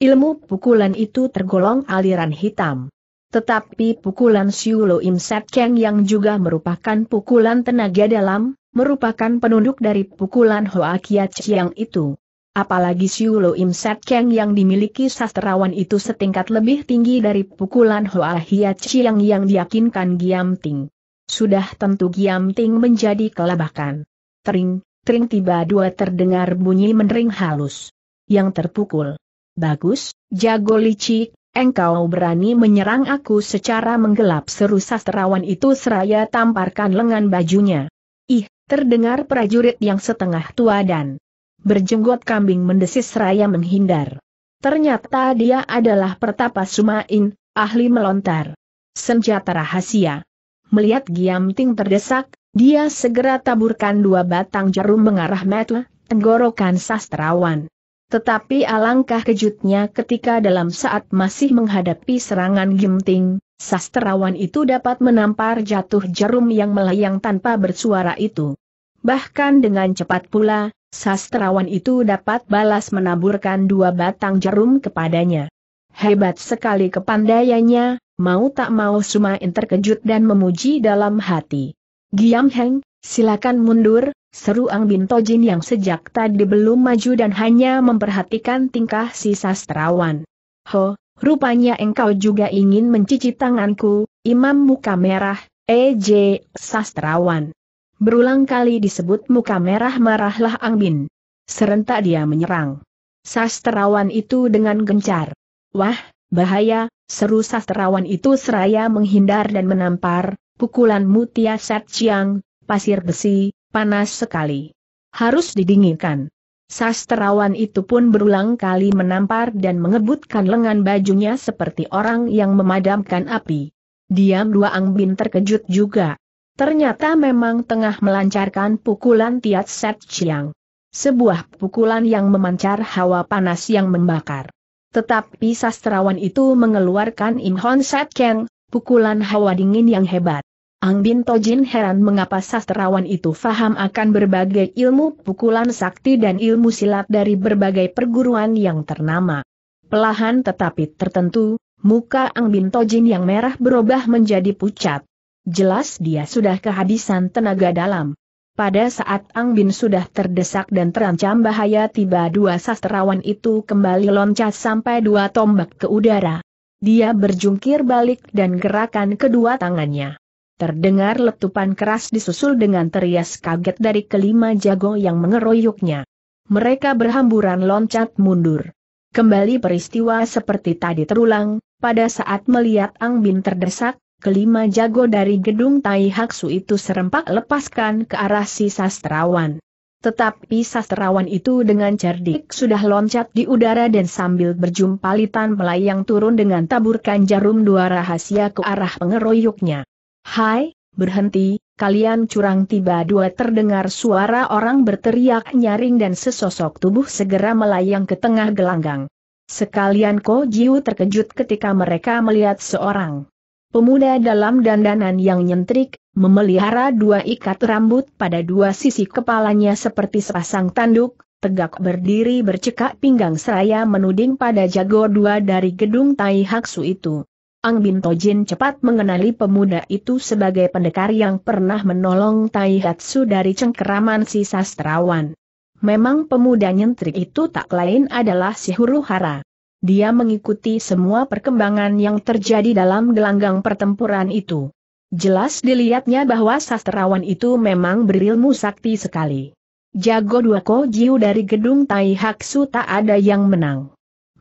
Ilmu pukulan itu tergolong aliran hitam. Tetapi pukulan Siulo Im Set Keng yang juga merupakan pukulan tenaga dalam, merupakan penunduk dari pukulan Hoa Kia Chiang itu. Apalagi Siulo Im Sat Keng yang dimiliki sastrawan itu setingkat lebih tinggi dari pukulan Hoa Kia Chiang yang diyakinkan Giam Ting. Sudah tentu Giam Ting menjadi kelabakan. Tering, tering tiba dua terdengar bunyi menering halus. Yang terpukul. Bagus, jago licik, engkau berani menyerang aku secara menggelap seru sastrawan itu seraya tamparkan lengan bajunya. Ih, terdengar prajurit yang setengah tua dan berjenggot kambing mendesis seraya menghindar. Ternyata dia adalah Pertapa Sumain, ahli melontar. Senjata rahasia. Melihat Giamting terdesak, dia segera taburkan dua batang jarum mengarah metu, tenggorokan sastrawan. Tetapi alangkah kejutnya ketika dalam saat masih menghadapi serangan Giamting, Sastrawan itu dapat menampar jatuh jarum yang melayang tanpa bersuara itu. Bahkan dengan cepat pula, sastrawan itu dapat balas menaburkan dua batang jarum kepadanya. Hebat sekali kepandaiannya, mau tak mau Sumain terkejut dan memuji dalam hati. Giam Heng, silakan mundur, seru Ang Bintojin yang sejak tadi belum maju dan hanya memperhatikan tingkah si sastrawan. Ho, Rupanya engkau juga ingin mencici tanganku, imam muka merah, EJ, sastrawan. Berulang kali disebut muka merah marahlah Angbin. Serentak dia menyerang. Sastrawan itu dengan gencar. Wah, bahaya, seru sastrawan itu seraya menghindar dan menampar, pukulan mutia set siang, pasir besi, panas sekali. Harus didinginkan. Sastrawan itu pun berulang kali menampar dan mengebutkan lengan bajunya seperti orang yang memadamkan api. Diam dua Angbin terkejut juga. Ternyata memang tengah melancarkan pukulan Tiat Set Chiang. Sebuah pukulan yang memancar hawa panas yang membakar. Tetapi sastrawan itu mengeluarkan Hon Set Keng, pukulan hawa dingin yang hebat. Ang Bin Tojin heran mengapa sastrawan itu faham akan berbagai ilmu pukulan sakti dan ilmu silat dari berbagai perguruan yang ternama. Pelahan tetapi tertentu, muka Ang Bin Tojin yang merah berubah menjadi pucat. Jelas dia sudah kehabisan tenaga dalam. Pada saat Ang Bin sudah terdesak dan terancam bahaya tiba dua sastrawan itu kembali loncat sampai dua tombak ke udara. Dia berjungkir balik dan gerakan kedua tangannya Terdengar letupan keras disusul dengan terias kaget dari kelima jago yang mengeroyoknya. Mereka berhamburan loncat mundur. Kembali peristiwa seperti tadi terulang, pada saat melihat Ang Bin terdesak, kelima jago dari gedung Tai Haksu itu serempak lepaskan ke arah si sastrawan. Tetapi sastrawan itu dengan cerdik sudah loncat di udara dan sambil berjumpalitan melayang turun dengan taburkan jarum dua rahasia ke arah pengeroyoknya. Hai, berhenti, kalian curang tiba dua terdengar suara orang berteriak nyaring dan sesosok tubuh segera melayang ke tengah gelanggang. Sekalian Ko Jiu terkejut ketika mereka melihat seorang pemuda dalam dandanan yang nyentrik, memelihara dua ikat rambut pada dua sisi kepalanya seperti sepasang tanduk, tegak berdiri bercekak pinggang seraya menuding pada jago dua dari gedung Tai Haksu itu. Ang Bintojin cepat mengenali pemuda itu sebagai pendekar yang pernah menolong Tai Hatsu dari cengkeraman si sastrawan. Memang pemuda nyentrik itu tak lain adalah si Huruhara. Dia mengikuti semua perkembangan yang terjadi dalam gelanggang pertempuran itu. Jelas dilihatnya bahwa sastrawan itu memang berilmu sakti sekali. Jago dua kojiu dari gedung Tai Taihatsu tak ada yang menang.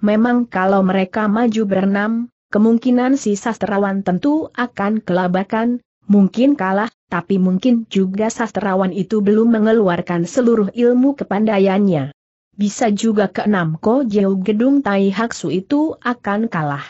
Memang kalau mereka maju berenam, Kemungkinan si sastrawan tentu akan kelabakan, mungkin kalah, tapi mungkin juga sastrawan itu belum mengeluarkan seluruh ilmu kepandaiannya. Bisa juga ke keenam ko jauh gedung Tai Haksu itu akan kalah.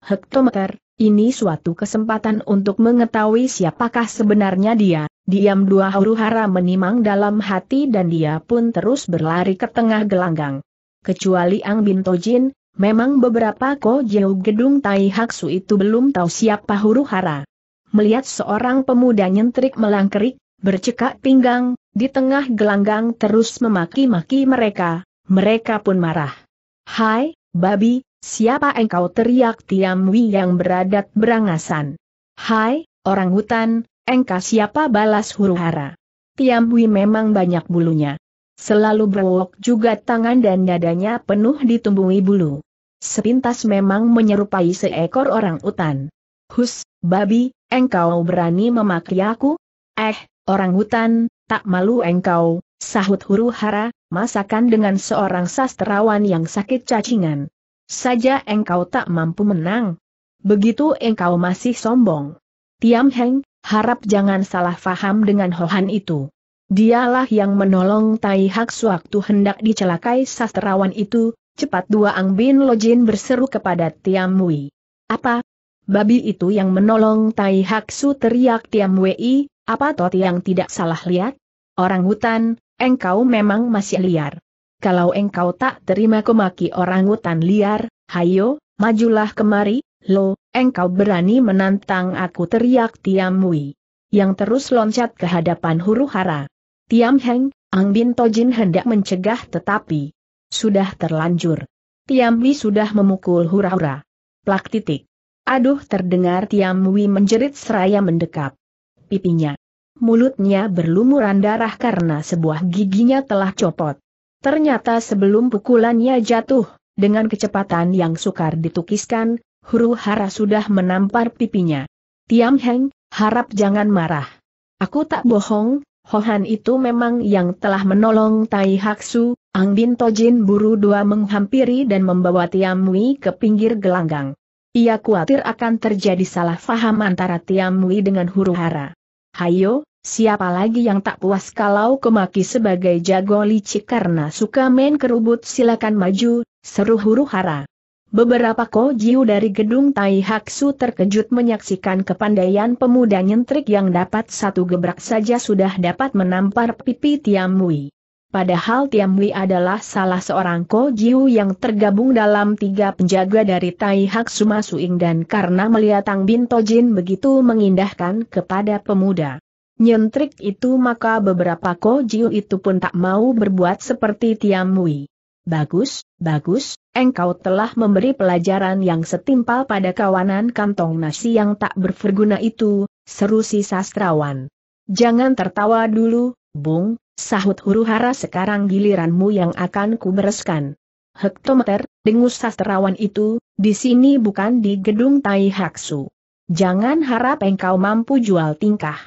Hektometer, ini suatu kesempatan untuk mengetahui siapakah sebenarnya dia. Diam dua huru-hara menimang dalam hati dan dia pun terus berlari ke tengah gelanggang. Kecuali Ang Bin Tojin, Memang beberapa jauh gedung Tai Haksu itu belum tahu siapa huru hara. Melihat seorang pemuda nyentrik melangkerik, bercekak pinggang, di tengah gelanggang terus memaki-maki mereka, mereka pun marah. Hai, babi, siapa engkau teriak Tiam Wi yang beradat berangasan. Hai, orang hutan, engkau siapa balas huru hara. Tiam Wi memang banyak bulunya. Selalu berwok juga tangan dan dadanya penuh ditumbuhi bulu. Sepintas memang menyerupai seekor orang utan. Hus, babi, engkau berani memaki aku? Eh, orang utan, tak malu engkau, sahut huru hara, masakan dengan seorang sastrawan yang sakit cacingan. Saja engkau tak mampu menang. Begitu engkau masih sombong. Tiam Heng, harap jangan salah faham dengan Hohan itu. Dialah yang menolong Tai Hak sewaktu hendak dicelakai sastrawan itu, cepat dua Ang Bin Lojin berseru kepada Tiam Mui. Apa? Babi itu yang menolong Tai Hak Su teriak Tiam Wei, apa toh yang tidak salah lihat? Orang hutan, engkau memang masih liar. Kalau engkau tak terima kemaki orang hutan liar, hayo, majulah kemari, lo, engkau berani menantang aku teriak Tiam Mui yang terus loncat ke hadapan huru hara. Tiam Heng, Ang Bin Tojin hendak mencegah tetapi sudah terlanjur. Tiam Wi sudah memukul hura-hura. Plak titik. Aduh terdengar Tiam Wi menjerit seraya mendekap. Pipinya. Mulutnya berlumuran darah karena sebuah giginya telah copot. Ternyata sebelum pukulannya jatuh, dengan kecepatan yang sukar ditukiskan, huru-hara sudah menampar pipinya. Tiam Heng, harap jangan marah. Aku tak bohong, Hohan itu memang yang telah menolong Tai Haksu, Ang Bin Tojin buru dua menghampiri dan membawa Tiamui ke pinggir gelanggang. Ia khawatir akan terjadi salah faham antara Tiamui dengan huru hara. Hayo, siapa lagi yang tak puas kalau kemaki sebagai jago licik karena suka main kerubut silakan maju, seru huru hara. Beberapa kojiu dari gedung Tai Haksu terkejut menyaksikan kepandaian pemuda nyentrik yang dapat satu gebrak saja sudah dapat menampar pipi Tiamui. Padahal Tiamui adalah salah seorang kojiu yang tergabung dalam tiga penjaga dari Tai Haksu Masuing dan karena melihat Tang Bin Jin begitu mengindahkan kepada pemuda nyentrik itu maka beberapa kojiu itu pun tak mau berbuat seperti Tiamui. Bagus, bagus, Engkau telah memberi pelajaran yang setimpal pada kawanan kantong nasi yang tak berverguna itu, seru si sastrawan. Jangan tertawa dulu, Bung, sahut huru hara sekarang giliranmu yang akan kubereskan. Hektometer, dengus sastrawan itu, di sini bukan di gedung Tai Haksu. Jangan harap engkau mampu jual tingkah.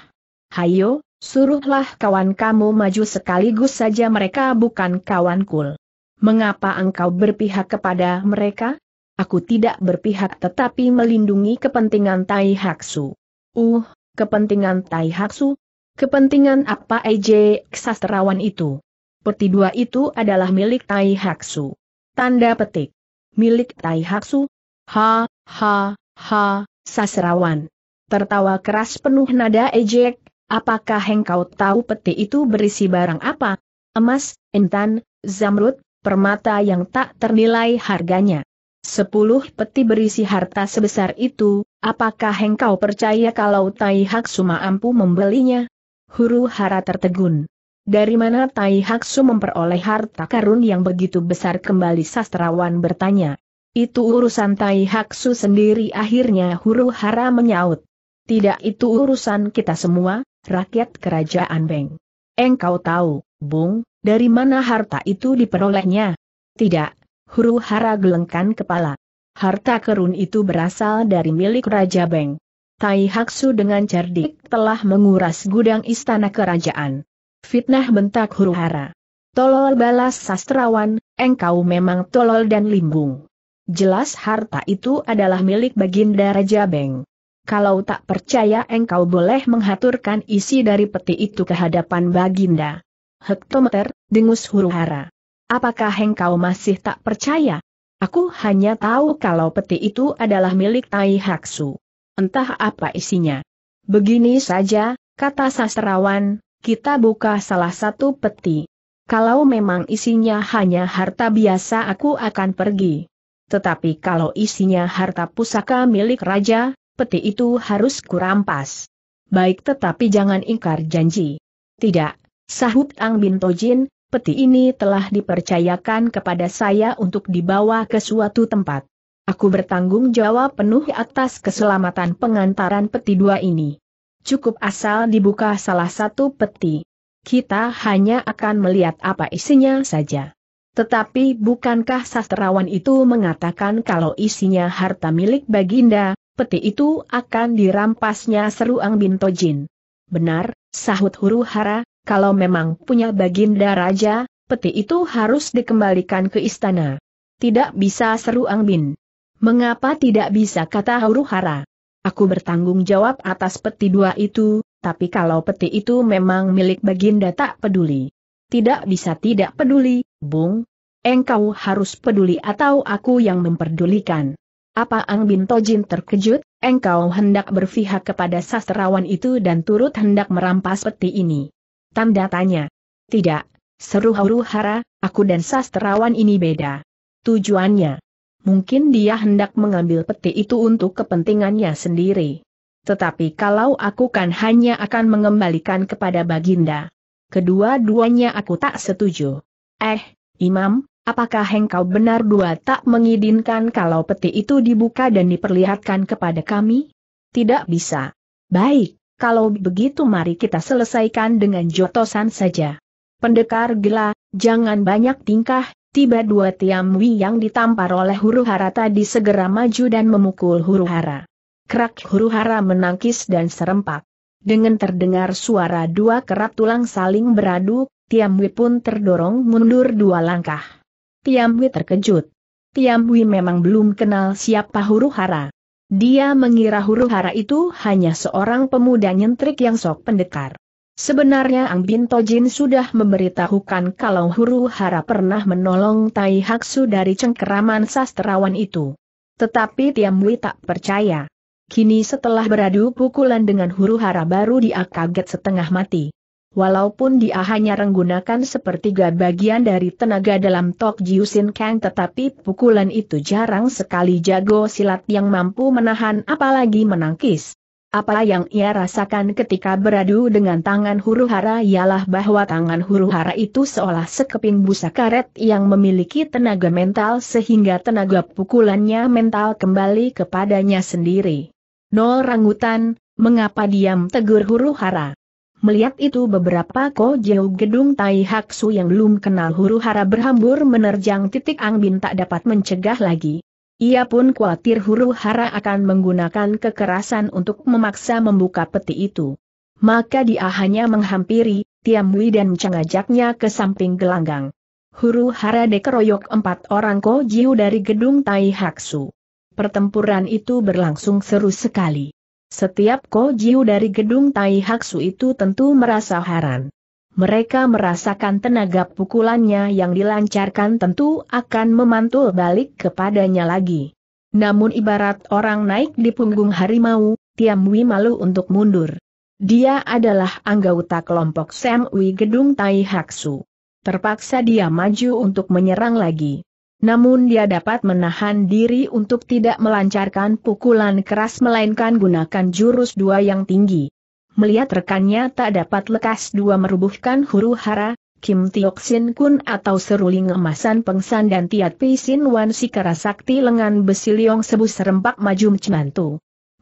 Hayo, suruhlah kawan kamu maju sekaligus saja mereka bukan kawan kul mengapa engkau berpihak kepada mereka? Aku tidak berpihak tetapi melindungi kepentingan Tai Haksu. Uh, kepentingan Tai Haksu? Kepentingan apa Ej sastrawan itu? Peti dua itu adalah milik Tai Haksu. Tanda petik. Milik Tai Haksu? Ha, ha, ha, sastrawan. Tertawa keras penuh nada ejek, apakah engkau tahu peti itu berisi barang apa? Emas, entan, zamrud, permata yang tak ternilai harganya. Sepuluh peti berisi harta sebesar itu, apakah engkau percaya kalau Tai Suma Ampu membelinya? Huru hara tertegun. Dari mana Tai Su memperoleh harta karun yang begitu besar kembali sastrawan bertanya. Itu urusan Tai Su sendiri akhirnya huru hara menyaut. Tidak itu urusan kita semua, rakyat kerajaan Beng. Engkau tahu, Bung, dari mana harta itu diperolehnya? Tidak, huru hara gelengkan kepala. Harta kerun itu berasal dari milik Raja Beng. Tai Haksu dengan cerdik telah menguras gudang istana kerajaan. Fitnah bentak huru hara. Tolol balas sastrawan, engkau memang tolol dan limbung. Jelas harta itu adalah milik baginda Raja Beng. Kalau tak percaya engkau boleh menghaturkan isi dari peti itu ke hadapan baginda hektometer, dengus huru hara. Apakah hengkau masih tak percaya? Aku hanya tahu kalau peti itu adalah milik Tai Haksu. Entah apa isinya. Begini saja, kata sastrawan, kita buka salah satu peti. Kalau memang isinya hanya harta biasa aku akan pergi. Tetapi kalau isinya harta pusaka milik raja, peti itu harus kurampas. Baik tetapi jangan ingkar janji. Tidak, Sahut Ang Bintojin, peti ini telah dipercayakan kepada saya untuk dibawa ke suatu tempat. Aku bertanggung jawab penuh atas keselamatan pengantaran peti dua ini. Cukup asal dibuka salah satu peti. Kita hanya akan melihat apa isinya saja. Tetapi bukankah sastrawan itu mengatakan kalau isinya harta milik Baginda, peti itu akan dirampasnya seru Ang Bintojin. Benar, sahut huru hara, kalau memang punya baginda raja, peti itu harus dikembalikan ke istana. Tidak bisa seru Ang Bin. Mengapa tidak bisa kata Huruhara? Aku bertanggung jawab atas peti dua itu, tapi kalau peti itu memang milik baginda tak peduli. Tidak bisa tidak peduli, Bung. Engkau harus peduli atau aku yang memperdulikan. Apa Ang Bin Tojin terkejut, engkau hendak berpihak kepada sastrawan itu dan turut hendak merampas peti ini. Tanda tanya. Tidak, seru huru Hara, aku dan sastrawan ini beda. Tujuannya. Mungkin dia hendak mengambil peti itu untuk kepentingannya sendiri. Tetapi kalau aku kan hanya akan mengembalikan kepada Baginda. Kedua-duanya aku tak setuju. Eh, Imam, apakah engkau benar dua tak mengizinkan kalau peti itu dibuka dan diperlihatkan kepada kami? Tidak bisa. Baik, kalau begitu mari kita selesaikan dengan jotosan saja. Pendekar gila, jangan banyak tingkah, tiba dua tiam yang ditampar oleh huru hara tadi segera maju dan memukul huru hara. Kerak huru hara menangkis dan serempak. Dengan terdengar suara dua kerat tulang saling beradu, Tiamwi pun terdorong mundur dua langkah. Tiamwi terkejut. Tiamwi memang belum kenal siapa huru hara. Dia mengira huru-hara itu hanya seorang pemuda nyentrik yang sok pendekar. Sebenarnya Ang Bin Tojin sudah memberitahukan kalau huru-hara pernah menolong Tai Haksu dari cengkeraman sastrawan itu. Tetapi Tiam Wei tak percaya. Kini setelah beradu pukulan dengan huru-hara baru dia kaget setengah mati. Walaupun dia hanya menggunakan sepertiga bagian dari tenaga dalam Tok Jiusin Kang tetapi pukulan itu jarang sekali jago silat yang mampu menahan apalagi menangkis. Apa yang ia rasakan ketika beradu dengan tangan huru-hara ialah bahwa tangan huru-hara itu seolah sekeping busa karet yang memiliki tenaga mental sehingga tenaga pukulannya mental kembali kepadanya sendiri. Nol Rangutan, mengapa diam tegur huru-hara? Melihat itu beberapa ko jauh gedung Tai Haksu yang belum kenal huru hara berhambur menerjang titik Angbin tak dapat mencegah lagi. Ia pun khawatir huru hara akan menggunakan kekerasan untuk memaksa membuka peti itu. Maka dia hanya menghampiri, Tiam Wei dan mengajaknya ke samping gelanggang. Huru hara dikeroyok empat orang Ko Jiu dari gedung Tai Haksu. Pertempuran itu berlangsung seru sekali. Setiap Ko Jiu dari gedung Tai Haksu itu tentu merasa heran. Mereka merasakan tenaga pukulannya yang dilancarkan tentu akan memantul balik kepadanya lagi. Namun ibarat orang naik di punggung harimau, Tiam Wi malu untuk mundur. Dia adalah anggota kelompok Sam Wi gedung Tai Haksu. Terpaksa dia maju untuk menyerang lagi. Namun dia dapat menahan diri untuk tidak melancarkan pukulan keras melainkan gunakan jurus dua yang tinggi. Melihat rekannya tak dapat lekas dua merubuhkan huru hara, Kim Tiok Sin Kun atau seruling emasan pengsan dan Tiat Pi Sin Wan si sakti lengan besi liong sebu serempak maju mencemantu.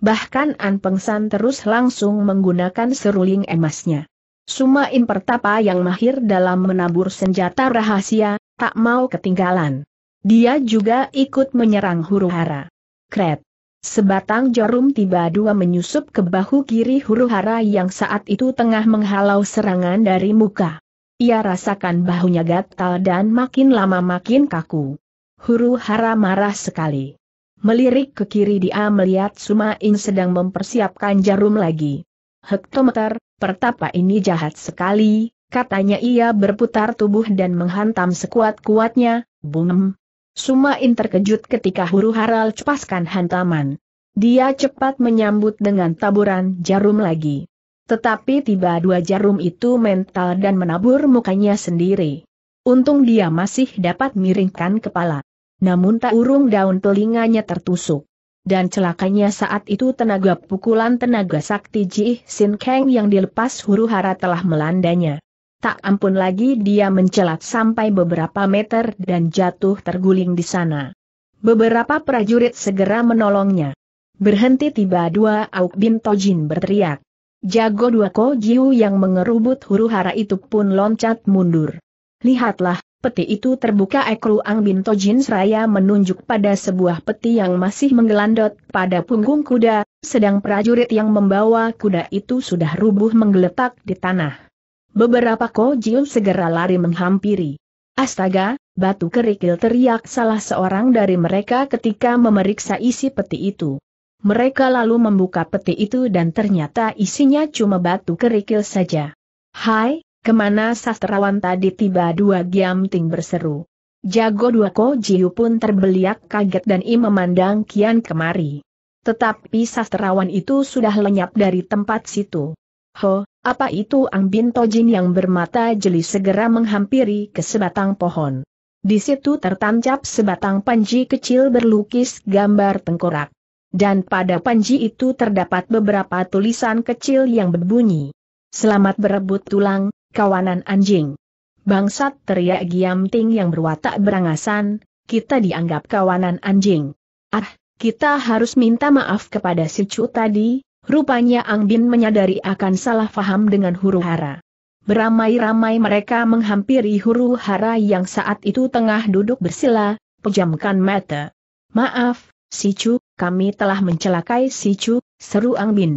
Bahkan An Pengsan terus langsung menggunakan seruling emasnya. Suma impertapa yang mahir dalam menabur senjata rahasia, tak mau ketinggalan. Dia juga ikut menyerang huru-hara. Kret. Sebatang jarum tiba dua menyusup ke bahu kiri huru-hara yang saat itu tengah menghalau serangan dari muka. Ia rasakan bahunya gatal dan makin lama makin kaku. Huru-hara marah sekali. Melirik ke kiri dia melihat Sumain sedang mempersiapkan jarum lagi. Hektometer, pertapa ini jahat sekali, katanya ia berputar tubuh dan menghantam sekuat-kuatnya, bungem, Sumain terkejut ketika huru hara cepaskan hantaman. Dia cepat menyambut dengan taburan jarum lagi. Tetapi tiba dua jarum itu mental dan menabur mukanya sendiri. Untung dia masih dapat miringkan kepala. Namun tak urung daun telinganya tertusuk. Dan celakanya saat itu tenaga pukulan tenaga sakti Ji Sin Kang yang dilepas huru hara telah melandanya. Tak ampun lagi dia mencelat sampai beberapa meter dan jatuh terguling di sana. Beberapa prajurit segera menolongnya. Berhenti tiba dua Auk Bin Tojin berteriak. Jago dua Ko Jiu yang mengerubut huru hara itu pun loncat mundur. Lihatlah, peti itu terbuka Ekru Ang Bin Tojin seraya menunjuk pada sebuah peti yang masih menggelandot pada punggung kuda, sedang prajurit yang membawa kuda itu sudah rubuh menggeletak di tanah. Beberapa kojium segera lari menghampiri. Astaga, batu kerikil teriak salah seorang dari mereka ketika memeriksa isi peti itu. Mereka lalu membuka peti itu dan ternyata isinya cuma batu kerikil saja. Hai, kemana sastrawan tadi tiba dua ting berseru. Jago dua Ko Jiu pun terbeliak kaget dan im memandang kian kemari. Tetapi sastrawan itu sudah lenyap dari tempat situ. Ho, apa itu Angbin Tojin yang bermata jeli segera menghampiri ke sebatang pohon. Di situ tertancap sebatang panji kecil berlukis gambar tengkorak. Dan pada panji itu terdapat beberapa tulisan kecil yang berbunyi. Selamat berebut tulang, kawanan anjing. Bangsat teriak Giam Ting yang berwatak berangasan, kita dianggap kawanan anjing. Ah, kita harus minta maaf kepada si Cu tadi, Rupanya Ang Bin menyadari akan salah faham dengan huru hara. Beramai-ramai mereka menghampiri huru hara yang saat itu tengah duduk bersila, pejamkan mata. Maaf, Sicu, kami telah mencelakai Sicu, seru Ang Bin.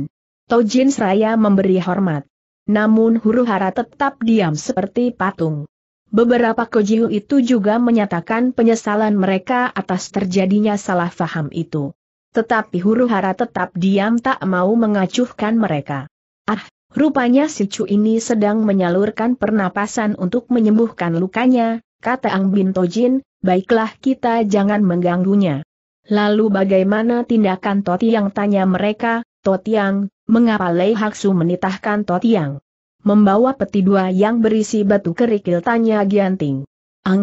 Tojin Seraya memberi hormat. Namun huru hara tetap diam seperti patung. Beberapa kojiu itu juga menyatakan penyesalan mereka atas terjadinya salah faham itu. Tetapi huru hara tetap diam tak mau mengacuhkan mereka. Ah, rupanya si Cu ini sedang menyalurkan pernapasan untuk menyembuhkan lukanya, kata Ang Bin Tojin, baiklah kita jangan mengganggunya. Lalu bagaimana tindakan Totiang tanya mereka, Totiang, mengapa Lei Haksu menitahkan Totiang? Membawa peti dua yang berisi batu kerikil tanya Gianting.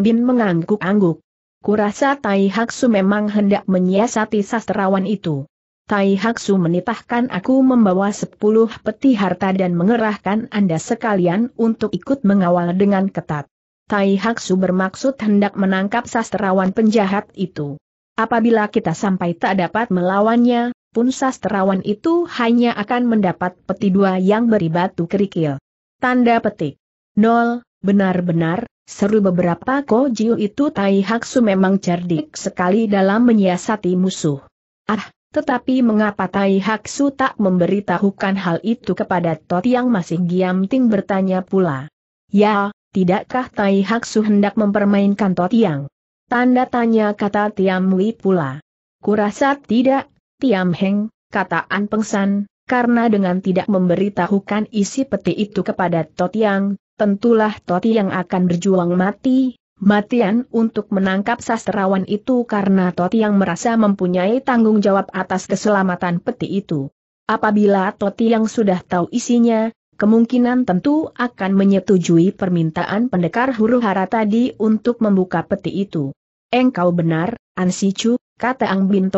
Bin mengangguk-angguk. Kurasa Tai Haksu memang hendak menyiasati sastrawan itu. Tai Haksu menitahkan aku membawa sepuluh peti harta dan mengerahkan Anda sekalian untuk ikut mengawal dengan ketat. Tai Haksu bermaksud hendak menangkap sastrawan penjahat itu. Apabila kita sampai tak dapat melawannya, pun sastrawan itu hanya akan mendapat peti dua yang beri batu kerikil. Tanda petik. 0, Benar-benar, seru beberapa Jiu itu Tai Haksu memang cerdik sekali dalam menyiasati musuh. Ah, tetapi mengapa Tai Haksu tak memberitahukan hal itu kepada Tot yang masih giam Ting bertanya pula. Ya, tidakkah Tai Haksu hendak mempermainkan Tot yang? Tanda tanya kata Tiam Wei pula. Kurasa tidak, Tiam Heng, kata An Pengsan, karena dengan tidak memberitahukan isi peti itu kepada Tot Yang, tentulah Toti yang akan berjuang mati, matian untuk menangkap sastrawan itu karena Toti yang merasa mempunyai tanggung jawab atas keselamatan peti itu. Apabila Toti yang sudah tahu isinya, kemungkinan tentu akan menyetujui permintaan pendekar huru hara tadi untuk membuka peti itu. Engkau benar, Ansicu, kata Ang Bin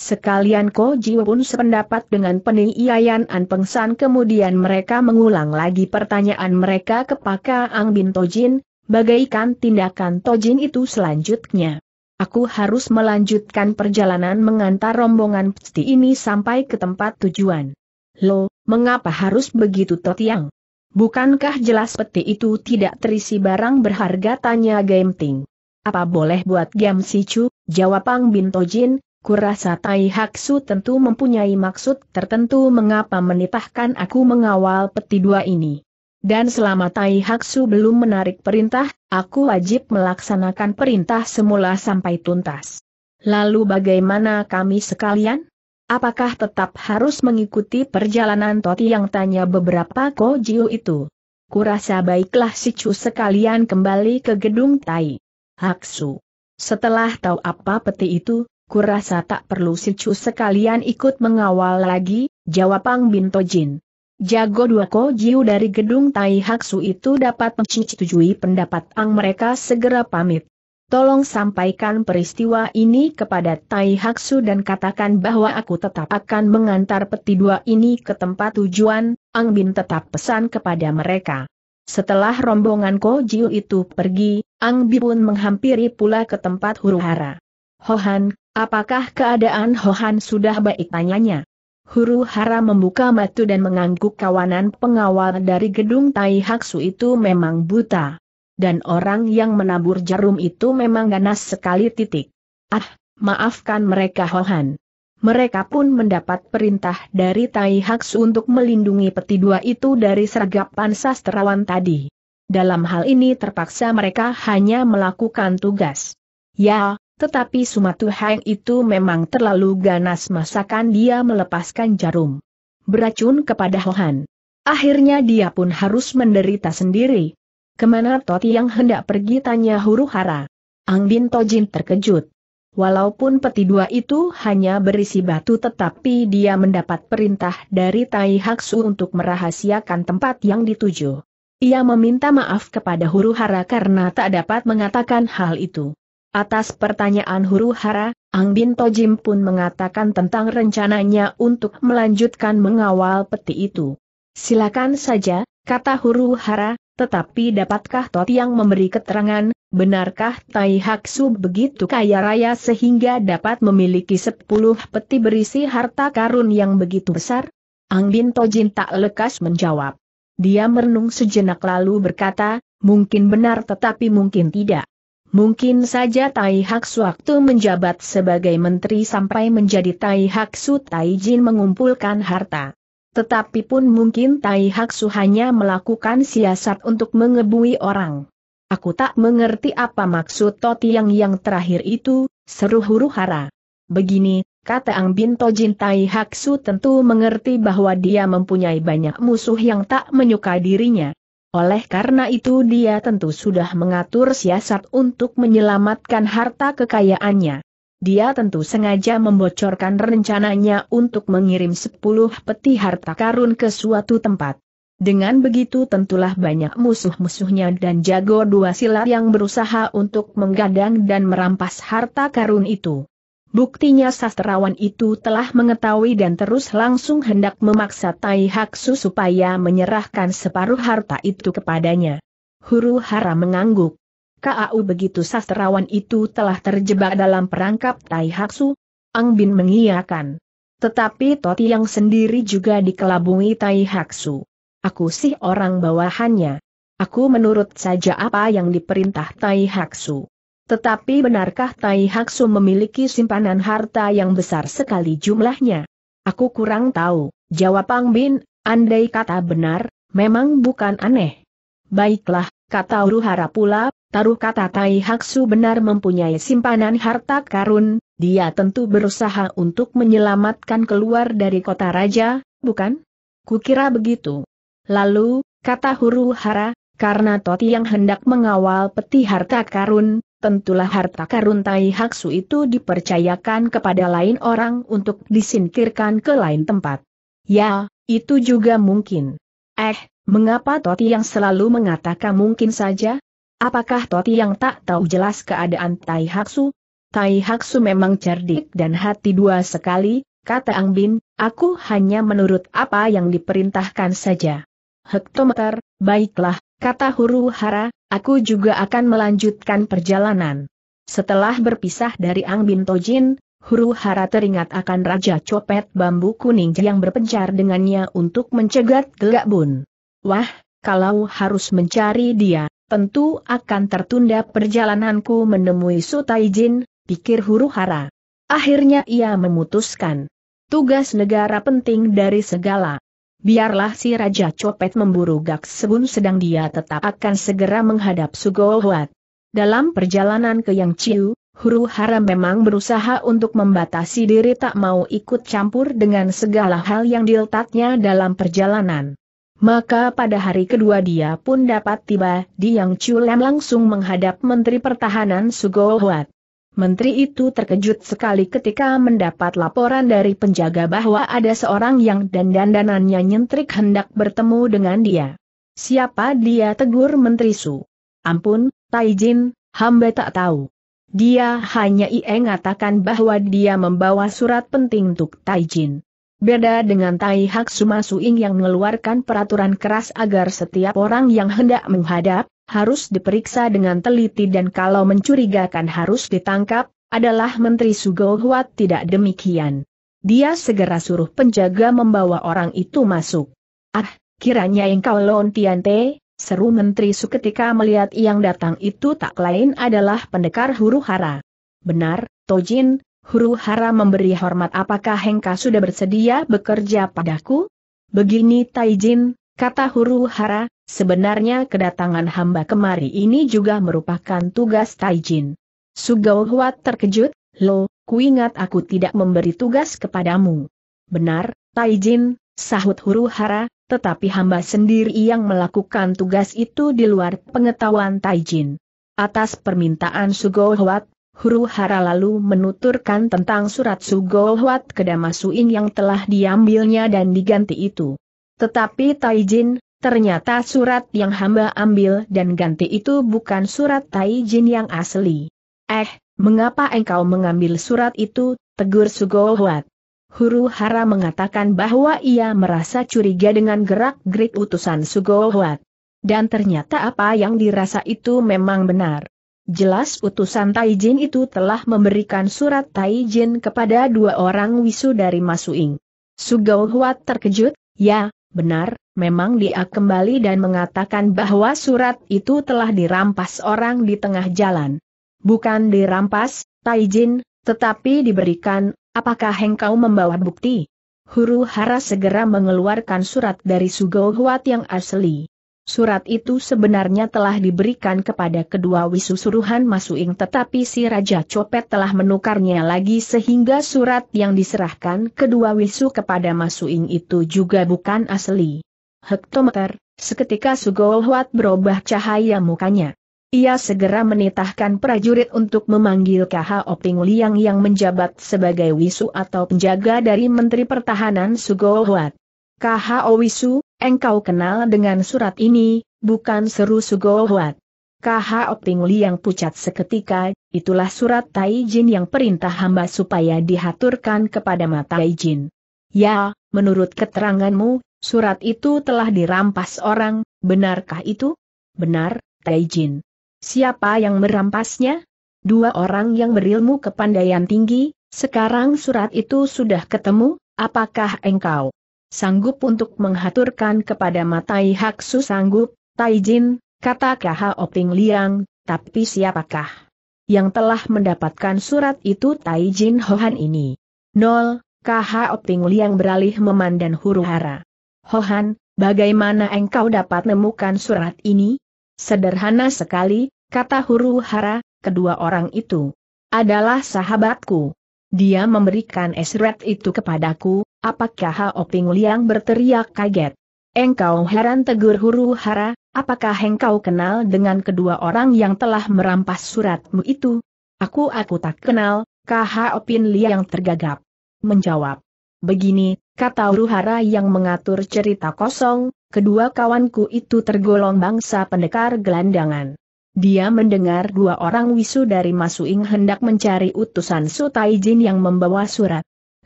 Sekalian Ko Jiwo pun sependapat dengan penilaian pengsan kemudian mereka mengulang lagi pertanyaan mereka ke Paka Ang Bin Tojin, bagaikan tindakan Tojin itu selanjutnya. Aku harus melanjutkan perjalanan mengantar rombongan peti ini sampai ke tempat tujuan. Lo, mengapa harus begitu Totiang? Bukankah jelas peti itu tidak terisi barang berharga tanya Gemting. Apa boleh buat Gam Chu? jawab Ang Bin Tojin, Kurasa Tai Haksu tentu mempunyai maksud tertentu mengapa menitahkan aku mengawal peti dua ini. Dan selama Tai Haksu belum menarik perintah, aku wajib melaksanakan perintah semula sampai tuntas. Lalu bagaimana kami sekalian? Apakah tetap harus mengikuti perjalanan Toti yang tanya beberapa Kojiu itu? Kurasa baiklah si Chu sekalian kembali ke gedung Tai Haksu. Setelah tahu apa peti itu, kurasa tak perlu si Chu sekalian ikut mengawal lagi, jawab Pang Binto Jin. Jago dua kojiu dari gedung Tai Haksu itu dapat mencicitujui pendapat Ang mereka segera pamit. Tolong sampaikan peristiwa ini kepada Tai Haksu dan katakan bahwa aku tetap akan mengantar peti dua ini ke tempat tujuan, Ang Bin tetap pesan kepada mereka. Setelah rombongan Ko Jiu itu pergi, Ang Bi pun menghampiri pula ke tempat huru hara. Hohan, Apakah keadaan Hohan sudah baik tanyanya? Huru hara membuka matu dan mengangguk kawanan pengawal dari gedung Tai Haksu itu memang buta. Dan orang yang menabur jarum itu memang ganas sekali titik. Ah, maafkan mereka Hohan. Mereka pun mendapat perintah dari Tai Haksu untuk melindungi peti dua itu dari sergapan sastrawan tadi. Dalam hal ini terpaksa mereka hanya melakukan tugas. Ya, tetapi Heng itu memang terlalu ganas masakan dia melepaskan jarum. Beracun kepada Hohan. Akhirnya dia pun harus menderita sendiri. Kemana Toti yang hendak pergi tanya huru hara. Ang Bin Tojin terkejut. Walaupun peti dua itu hanya berisi batu tetapi dia mendapat perintah dari Tai Haksu untuk merahasiakan tempat yang dituju. Ia meminta maaf kepada huru hara karena tak dapat mengatakan hal itu. Atas pertanyaan huru hara, Ang Bin Tojim pun mengatakan tentang rencananya untuk melanjutkan mengawal peti itu. Silakan saja, kata huru hara, tetapi dapatkah Tot yang memberi keterangan, benarkah Tai Hak Haksu begitu kaya raya sehingga dapat memiliki sepuluh peti berisi harta karun yang begitu besar? Ang Bin Tojin tak lekas menjawab. Dia merenung sejenak lalu berkata, mungkin benar tetapi mungkin tidak. Mungkin saja Tai Hak waktu menjabat sebagai menteri sampai menjadi Tai Hak Su Tai Jin mengumpulkan harta. Tetapi pun mungkin Tai Hak Su hanya melakukan siasat untuk mengebui orang. Aku tak mengerti apa maksud Toti yang yang terakhir itu, seru huru hara. Begini, kata Ang Bin Tojin Tai Hak Su tentu mengerti bahwa dia mempunyai banyak musuh yang tak menyukai dirinya. Oleh karena itu dia tentu sudah mengatur siasat untuk menyelamatkan harta kekayaannya. Dia tentu sengaja membocorkan rencananya untuk mengirim 10 peti harta karun ke suatu tempat. Dengan begitu tentulah banyak musuh-musuhnya dan jago dua silat yang berusaha untuk menggadang dan merampas harta karun itu. Buktinya sastrawan itu telah mengetahui dan terus langsung hendak memaksa Tai Haksu supaya menyerahkan separuh harta itu kepadanya. Huru hara mengangguk. KAU begitu sastrawan itu telah terjebak dalam perangkap Tai Haksu, Ang Bin mengiyakan. Tetapi Toti yang sendiri juga dikelabungi Tai Haksu. Aku sih orang bawahannya. Aku menurut saja apa yang diperintah Tai Haksu. Tetapi benarkah Tai Haksu memiliki simpanan harta yang besar sekali jumlahnya? Aku kurang tahu, jawab Pang Bin, andai kata benar, memang bukan aneh. Baiklah, kata Uruhara pula, taruh kata Tai Haksu benar mempunyai simpanan harta karun, dia tentu berusaha untuk menyelamatkan keluar dari kota raja, bukan? Kukira begitu. Lalu, kata huru hara, karena Toti yang hendak mengawal peti harta karun, tentulah harta karun Tai Haksu itu dipercayakan kepada lain orang untuk disingkirkan ke lain tempat. Ya, itu juga mungkin. Eh, mengapa Toti yang selalu mengatakan mungkin saja? Apakah Toti yang tak tahu jelas keadaan Tai Haksu? Tai Haksu memang cerdik dan hati dua sekali, kata Ang Bin, aku hanya menurut apa yang diperintahkan saja. Hektometer, baiklah, kata huru hara, aku juga akan melanjutkan perjalanan. Setelah berpisah dari Ang Bin Tojin, Huru Hara teringat akan Raja Copet Bambu Kuning yang berpencar dengannya untuk mencegat Gelak Bun. Wah, kalau harus mencari dia, tentu akan tertunda perjalananku menemui Sutai Jin, pikir Huru Hara. Akhirnya ia memutuskan. Tugas negara penting dari segala Biarlah si Raja Copet memburu Gak Sebun sedang dia tetap akan segera menghadap Sugohuat. Dalam perjalanan ke Yang Ciu, Huru Hara memang berusaha untuk membatasi diri tak mau ikut campur dengan segala hal yang diletaknya dalam perjalanan. Maka pada hari kedua dia pun dapat tiba di Yang Ciu Lem langsung menghadap Menteri Pertahanan Sugohuat. Menteri itu terkejut sekali ketika mendapat laporan dari penjaga bahwa ada seorang yang dandanannya nyentrik hendak bertemu dengan dia. Siapa dia tegur Menteri Su? Ampun, Taijin, hamba tak tahu. Dia hanya ingatakan bahwa dia membawa surat penting untuk Taijin. Beda dengan Tai Hak Sumasuing yang mengeluarkan peraturan keras agar setiap orang yang hendak menghadap, harus diperiksa dengan teliti dan kalau mencurigakan harus ditangkap, adalah Menteri Sugohuat tidak demikian. Dia segera suruh penjaga membawa orang itu masuk. Ah, kiranya engkau Lon Tiante, seru Menteri Su ketika melihat yang datang itu tak lain adalah pendekar huru hara. Benar, Tojin, Huru hara memberi hormat apakah Hengka sudah bersedia bekerja padaku? Begini Taijin, kata huru hara, sebenarnya kedatangan hamba kemari ini juga merupakan tugas Taijin. Sugau Huat terkejut, lo, kuingat aku tidak memberi tugas kepadamu. Benar, Taijin, sahut huru hara, tetapi hamba sendiri yang melakukan tugas itu di luar pengetahuan Taijin. Atas permintaan Sugau Huat, Huru Hara lalu menuturkan tentang surat Sugohwat Huat ke Damasuin yang telah diambilnya dan diganti itu. Tetapi Taijin, ternyata surat yang hamba ambil dan ganti itu bukan surat Taijin yang asli. Eh, mengapa engkau mengambil surat itu, tegur Sugohwat. Huat? Huru Hara mengatakan bahwa ia merasa curiga dengan gerak-gerik utusan Sugohwat. Dan ternyata apa yang dirasa itu memang benar. Jelas utusan Taijin itu telah memberikan surat Taijin kepada dua orang wisu dari Masuing. Sugau Huat terkejut, ya, benar, memang dia kembali dan mengatakan bahwa surat itu telah dirampas orang di tengah jalan. Bukan dirampas, Taijin, tetapi diberikan, apakah engkau membawa bukti? Huru Hara segera mengeluarkan surat dari Sugau Huat yang asli. Surat itu sebenarnya telah diberikan kepada kedua wisu suruhan Masuing tetapi si Raja Copet telah menukarnya lagi sehingga surat yang diserahkan kedua wisu kepada Masuing itu juga bukan asli. Hektometer, seketika Sugolhuat berubah cahaya mukanya. Ia segera menitahkan prajurit untuk memanggil KH Oping Liang yang menjabat sebagai wisu atau penjaga dari Menteri Pertahanan Sugolhuat. KH Owisu, Engkau kenal dengan surat ini, bukan seru Sugohwat. KH Oping yang pucat seketika, itulah surat Taijin yang perintah hamba supaya dihaturkan kepada mata Taijin. Ya, menurut keteranganmu, surat itu telah dirampas orang, benarkah itu? Benar, Taijin. Siapa yang merampasnya? Dua orang yang berilmu kepandaian tinggi, sekarang surat itu sudah ketemu, apakah engkau sanggup untuk menghaturkan kepada Matai Haksu sanggup, Taijin, kata Kaha Oping Liang, tapi siapakah yang telah mendapatkan surat itu Taijin Hohan ini? Nol, Kaha Oping Liang beralih memandang huru hara. Hohan, bagaimana engkau dapat menemukan surat ini? Sederhana sekali, kata huru hara, kedua orang itu adalah sahabatku. Dia memberikan esret itu kepadaku, apakah Hao Ping Liang berteriak kaget. Engkau heran tegur huru hara, apakah engkau kenal dengan kedua orang yang telah merampas suratmu itu? Aku aku tak kenal, K.H. Opin Liang tergagap. Menjawab. Begini, kata Ruhara yang mengatur cerita kosong, kedua kawanku itu tergolong bangsa pendekar gelandangan. Dia mendengar dua orang wisu dari Masuing hendak mencari utusan sutaijin yang membawa surat.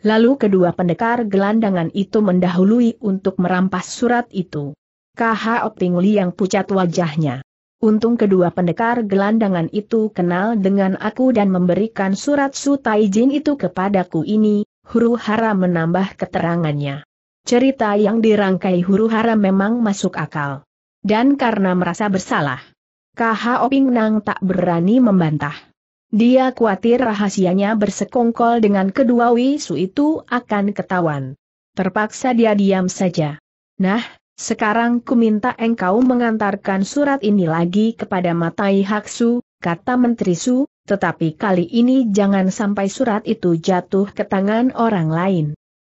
Lalu kedua pendekar gelandangan itu mendahului untuk merampas surat itu. KH Opting Li yang pucat wajahnya. Untung kedua pendekar gelandangan itu kenal dengan aku dan memberikan surat sutaijin itu kepadaku ini, Huru Hara menambah keterangannya. Cerita yang dirangkai Huru Hara memang masuk akal. Dan karena merasa bersalah, KH Ping Nang tak berani membantah. Dia khawatir rahasianya bersekongkol dengan kedua wisu itu akan ketahuan. Terpaksa dia diam saja. Nah, sekarang ku minta engkau mengantarkan surat ini lagi kepada Matai Haksu, kata Menteri Su, tetapi kali ini jangan sampai surat itu jatuh ke tangan orang lain.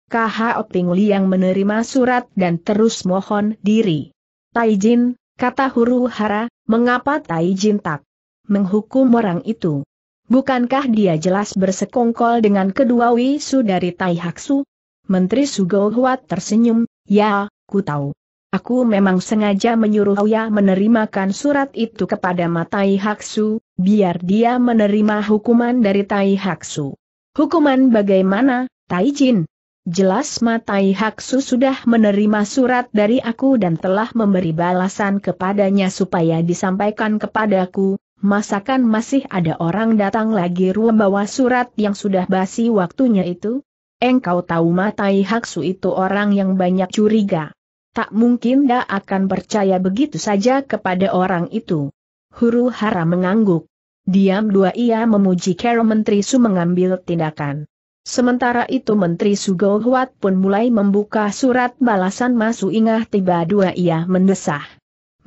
KH Oping Liang menerima surat dan terus mohon diri. Taijin, Kata huru hara, mengapa Tai Jin tak menghukum orang itu? Bukankah dia jelas bersekongkol dengan kedua wisu dari Tai Haksu? Menteri Sugo Huat tersenyum, ya, ku tahu. Aku memang sengaja menyuruh Oya menerimakan surat itu kepada Matai Haksu, biar dia menerima hukuman dari Tai Haksu. Hukuman bagaimana, Tai Jin? jelas Matai Haksu sudah menerima surat dari aku dan telah memberi balasan kepadanya supaya disampaikan kepadaku, masakan masih ada orang datang lagi membawa surat yang sudah basi waktunya itu? Engkau tahu Matai Haksu itu orang yang banyak curiga. Tak mungkin dia akan percaya begitu saja kepada orang itu. Huru Hara mengangguk. Diam dua ia memuji Kero Menteri Su mengambil tindakan. Sementara itu Menteri Sugo pun mulai membuka surat balasan Masu Ingah tiba dua ia mendesah.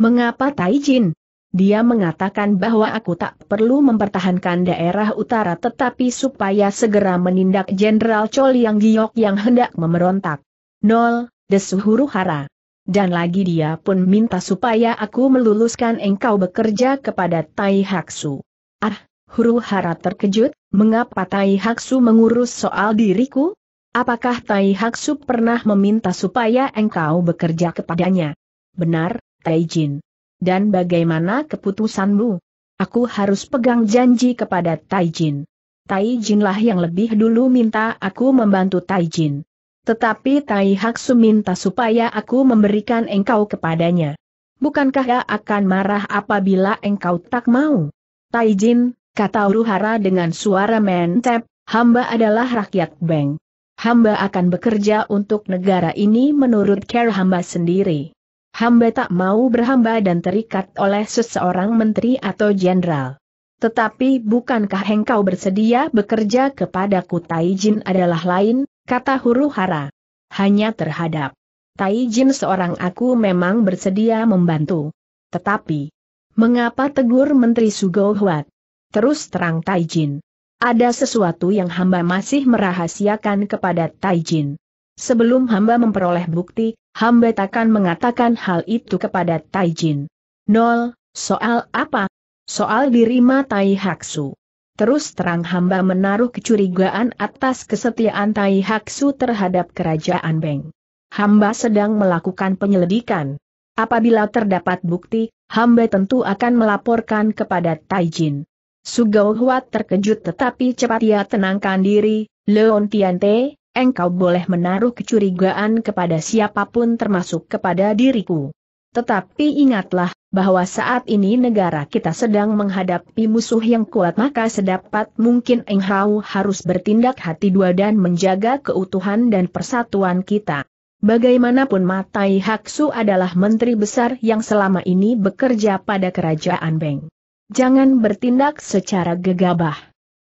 Mengapa Taijin? Dia mengatakan bahwa aku tak perlu mempertahankan daerah utara tetapi supaya segera menindak Jenderal Chol Yang Giok yang hendak memberontak. Nol, desuhuru hara. Dan lagi dia pun minta supaya aku meluluskan engkau bekerja kepada Tai Haksu. Ah, Huru Hara terkejut, mengapa Tai Haksu mengurus soal diriku? Apakah Tai Haksu pernah meminta supaya engkau bekerja kepadanya? Benar, Tai Jin. Dan bagaimana keputusanmu? Aku harus pegang janji kepada Tai Jin. Taijin. Taijinlah yang lebih dulu minta aku membantu Tai Jin. Tetapi Tai Haksu minta supaya aku memberikan engkau kepadanya. Bukankah ia akan marah apabila engkau tak mau? Tai Jin, kata Uruhara dengan suara mentep, hamba adalah rakyat Beng. Hamba akan bekerja untuk negara ini menurut care hamba sendiri. Hamba tak mau berhamba dan terikat oleh seseorang menteri atau jenderal. Tetapi bukankah engkau bersedia bekerja kepadaku Taijin adalah lain, kata Huruhara. Hanya terhadap Taijin seorang aku memang bersedia membantu. Tetapi, mengapa tegur Menteri Sugohuat? Terus terang Taijin. Ada sesuatu yang hamba masih merahasiakan kepada Taijin. Sebelum hamba memperoleh bukti, hamba takkan mengatakan hal itu kepada Taijin. Nol, soal apa? Soal diri Tai Haksu. Terus terang hamba menaruh kecurigaan atas kesetiaan Tai Haksu terhadap kerajaan Beng. Hamba sedang melakukan penyelidikan. Apabila terdapat bukti, hamba tentu akan melaporkan kepada Taijin. Sugau Huat terkejut tetapi cepat ia tenangkan diri, Leon Tiante, engkau boleh menaruh kecurigaan kepada siapapun termasuk kepada diriku. Tetapi ingatlah, bahwa saat ini negara kita sedang menghadapi musuh yang kuat maka sedapat mungkin Engkau harus bertindak hati dua dan menjaga keutuhan dan persatuan kita. Bagaimanapun Matai Haksu adalah menteri besar yang selama ini bekerja pada kerajaan Beng jangan bertindak secara gegabah.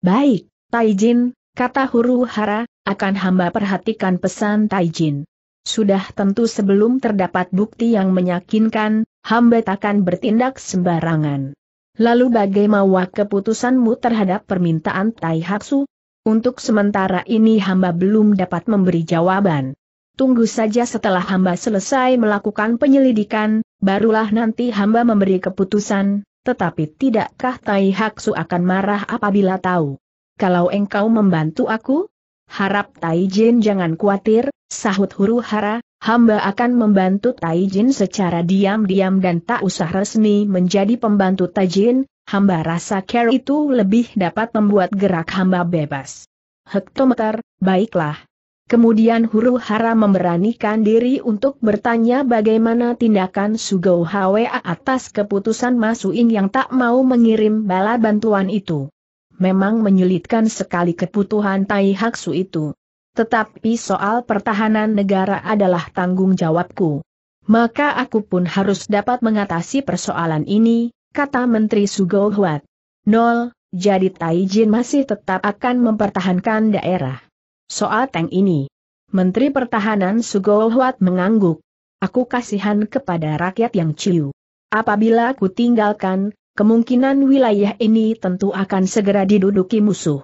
Baik, Taijin, kata huru hara, akan hamba perhatikan pesan Taijin. Sudah tentu sebelum terdapat bukti yang meyakinkan, hamba takkan bertindak sembarangan. Lalu bagaimana keputusanmu terhadap permintaan Tai Haksu? Untuk sementara ini hamba belum dapat memberi jawaban. Tunggu saja setelah hamba selesai melakukan penyelidikan, barulah nanti hamba memberi keputusan, tetapi tidakkah Tai su akan marah apabila tahu? Kalau engkau membantu aku? Harap Tai Jin jangan khawatir, sahut huru hara, hamba akan membantu Tai Jin secara diam-diam dan tak usah resmi menjadi pembantu Tai Jin, hamba rasa care itu lebih dapat membuat gerak hamba bebas. Hektometer, baiklah, Kemudian huru hara memberanikan diri untuk bertanya bagaimana tindakan Sugau Hwa atas keputusan Masuin yang tak mau mengirim bala bantuan itu. Memang menyulitkan sekali kebutuhan Tai Haksu itu. Tetapi soal pertahanan negara adalah tanggung jawabku. Maka aku pun harus dapat mengatasi persoalan ini, kata Menteri Sugau Huat. Nol, jadi Taijin masih tetap akan mempertahankan daerah soal tank ini. Menteri Pertahanan Sugol mengangguk. Aku kasihan kepada rakyat yang ciu. Apabila aku tinggalkan, kemungkinan wilayah ini tentu akan segera diduduki musuh.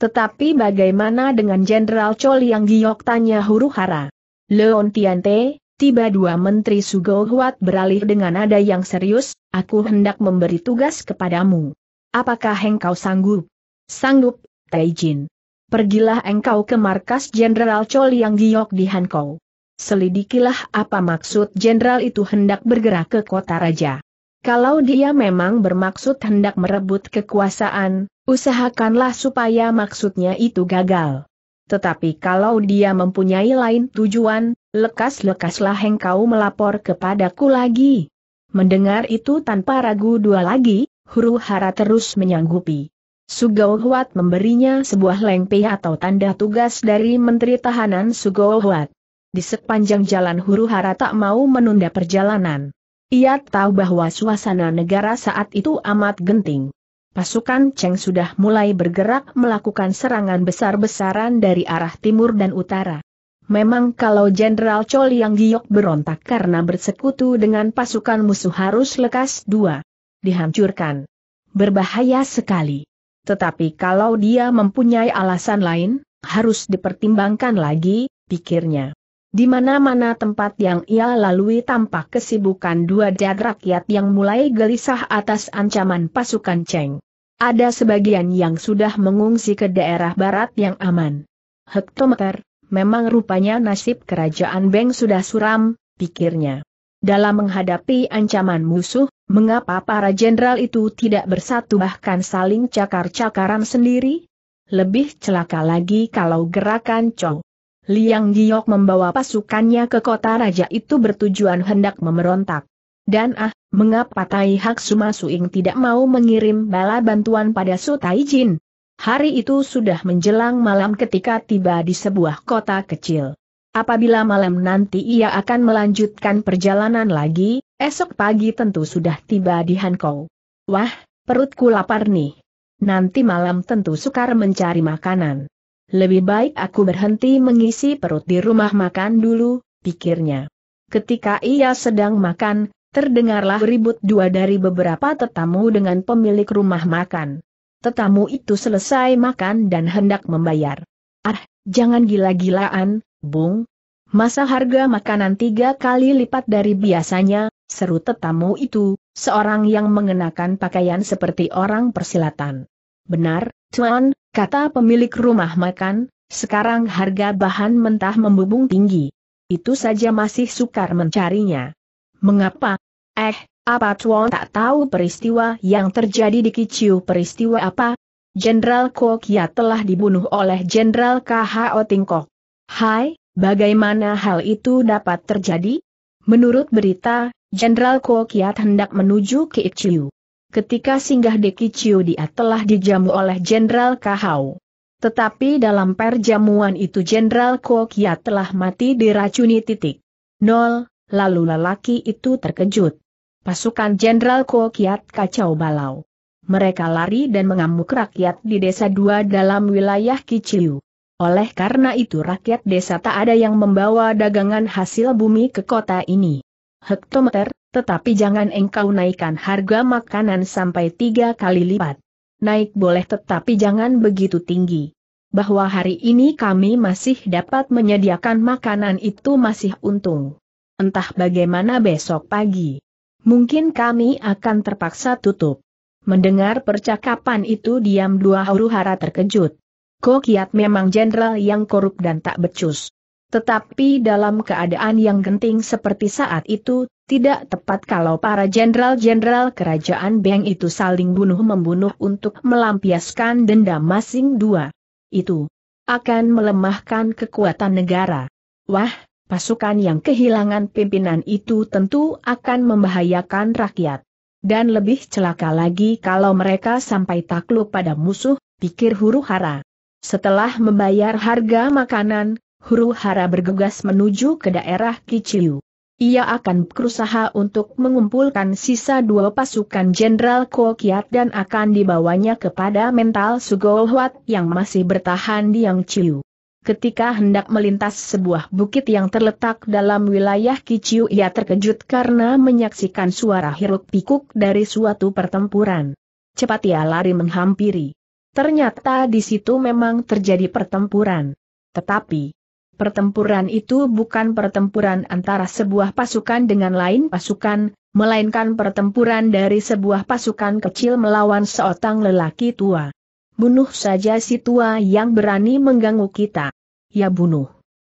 Tetapi bagaimana dengan Jenderal Chol yang giok tanya huru hara? Leon Tiante, tiba dua menteri Sugo beralih dengan nada yang serius, aku hendak memberi tugas kepadamu. Apakah engkau sanggup? Sanggup, Taijin pergilah engkau ke markas Jenderal Chol yang Giok di Hankou. Selidikilah apa maksud jenderal itu hendak bergerak ke kota raja. Kalau dia memang bermaksud hendak merebut kekuasaan, usahakanlah supaya maksudnya itu gagal. Tetapi kalau dia mempunyai lain tujuan, lekas-lekaslah engkau melapor kepadaku lagi. Mendengar itu tanpa ragu dua lagi, huru hara terus menyanggupi. Sugohuat memberinya sebuah lengpe atau tanda tugas dari Menteri Tahanan Sugohuat. Di sepanjang jalan huru hara tak mau menunda perjalanan. Ia tahu bahwa suasana negara saat itu amat genting. Pasukan Cheng sudah mulai bergerak melakukan serangan besar-besaran dari arah timur dan utara. Memang kalau Jenderal Chol yang giok berontak karena bersekutu dengan pasukan musuh harus lekas dua. Dihancurkan. Berbahaya sekali. Tetapi kalau dia mempunyai alasan lain, harus dipertimbangkan lagi, pikirnya. Di mana-mana tempat yang ia lalui tampak kesibukan dua jad rakyat yang mulai gelisah atas ancaman pasukan Cheng. Ada sebagian yang sudah mengungsi ke daerah barat yang aman. Hektometer, memang rupanya nasib kerajaan Beng sudah suram, pikirnya. Dalam menghadapi ancaman musuh, mengapa para jenderal itu tidak bersatu bahkan saling cakar-cakaran sendiri? Lebih celaka lagi kalau gerakan Chong Liang Giok membawa pasukannya ke kota raja itu bertujuan hendak memberontak. Dan ah, mengapa Tai Hak Suma Suing tidak mau mengirim bala bantuan pada Su Jin? Hari itu sudah menjelang malam ketika tiba di sebuah kota kecil. Apabila malam nanti ia akan melanjutkan perjalanan lagi, esok pagi tentu sudah tiba di Hankou. Wah, perutku lapar nih. Nanti malam tentu sukar mencari makanan. Lebih baik aku berhenti mengisi perut di rumah makan dulu, pikirnya. Ketika ia sedang makan, terdengarlah ribut dua dari beberapa tetamu dengan pemilik rumah makan. Tetamu itu selesai makan dan hendak membayar. Ah, jangan gila-gilaan, Bung, masa harga makanan tiga kali lipat dari biasanya, seru tetamu itu, seorang yang mengenakan pakaian seperti orang persilatan. Benar, Tuan, kata pemilik rumah makan, sekarang harga bahan mentah membubung tinggi. Itu saja masih sukar mencarinya. Mengapa? Eh, apa Tuan tak tahu peristiwa yang terjadi di Kiciu peristiwa apa? Jenderal Kokia telah dibunuh oleh Jenderal KH Tingkok. Hai, bagaimana hal itu dapat terjadi? Menurut berita, Jenderal Kiat hendak menuju ke Ichiu. Ketika singgah di Kichiu dia telah dijamu oleh Jenderal Kahau. Tetapi dalam perjamuan itu Jenderal Kiat telah mati diracuni titik. Nol, lalu lelaki itu terkejut. Pasukan Jenderal Kiat kacau balau. Mereka lari dan mengamuk rakyat di desa dua dalam wilayah Kichiu. Oleh karena itu rakyat desa tak ada yang membawa dagangan hasil bumi ke kota ini. Hektometer, tetapi jangan engkau naikkan harga makanan sampai tiga kali lipat. Naik boleh tetapi jangan begitu tinggi. Bahwa hari ini kami masih dapat menyediakan makanan itu masih untung. Entah bagaimana besok pagi. Mungkin kami akan terpaksa tutup. Mendengar percakapan itu diam dua huru hara terkejut. Kokiat memang jenderal yang korup dan tak becus. Tetapi dalam keadaan yang genting seperti saat itu, tidak tepat kalau para jenderal-jenderal kerajaan Beng itu saling bunuh-membunuh untuk melampiaskan dendam masing dua. Itu akan melemahkan kekuatan negara. Wah, pasukan yang kehilangan pimpinan itu tentu akan membahayakan rakyat. Dan lebih celaka lagi kalau mereka sampai takluk pada musuh, pikir huru hara. Setelah membayar harga makanan, Huru Hara bergegas menuju ke daerah Kiciu. Ia akan berusaha untuk mengumpulkan sisa dua pasukan Jenderal Kokiat dan akan dibawanya kepada mental Sugohwat yang masih bertahan di Yangciu. Ketika hendak melintas sebuah bukit yang terletak dalam wilayah Kiciu ia terkejut karena menyaksikan suara hiruk pikuk dari suatu pertempuran. Cepat ia lari menghampiri. Ternyata di situ memang terjadi pertempuran. Tetapi, pertempuran itu bukan pertempuran antara sebuah pasukan dengan lain pasukan, melainkan pertempuran dari sebuah pasukan kecil melawan seorang lelaki tua. Bunuh saja si tua yang berani mengganggu kita. Ya bunuh.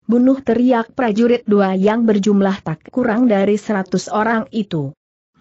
Bunuh teriak prajurit dua yang berjumlah tak kurang dari seratus orang itu.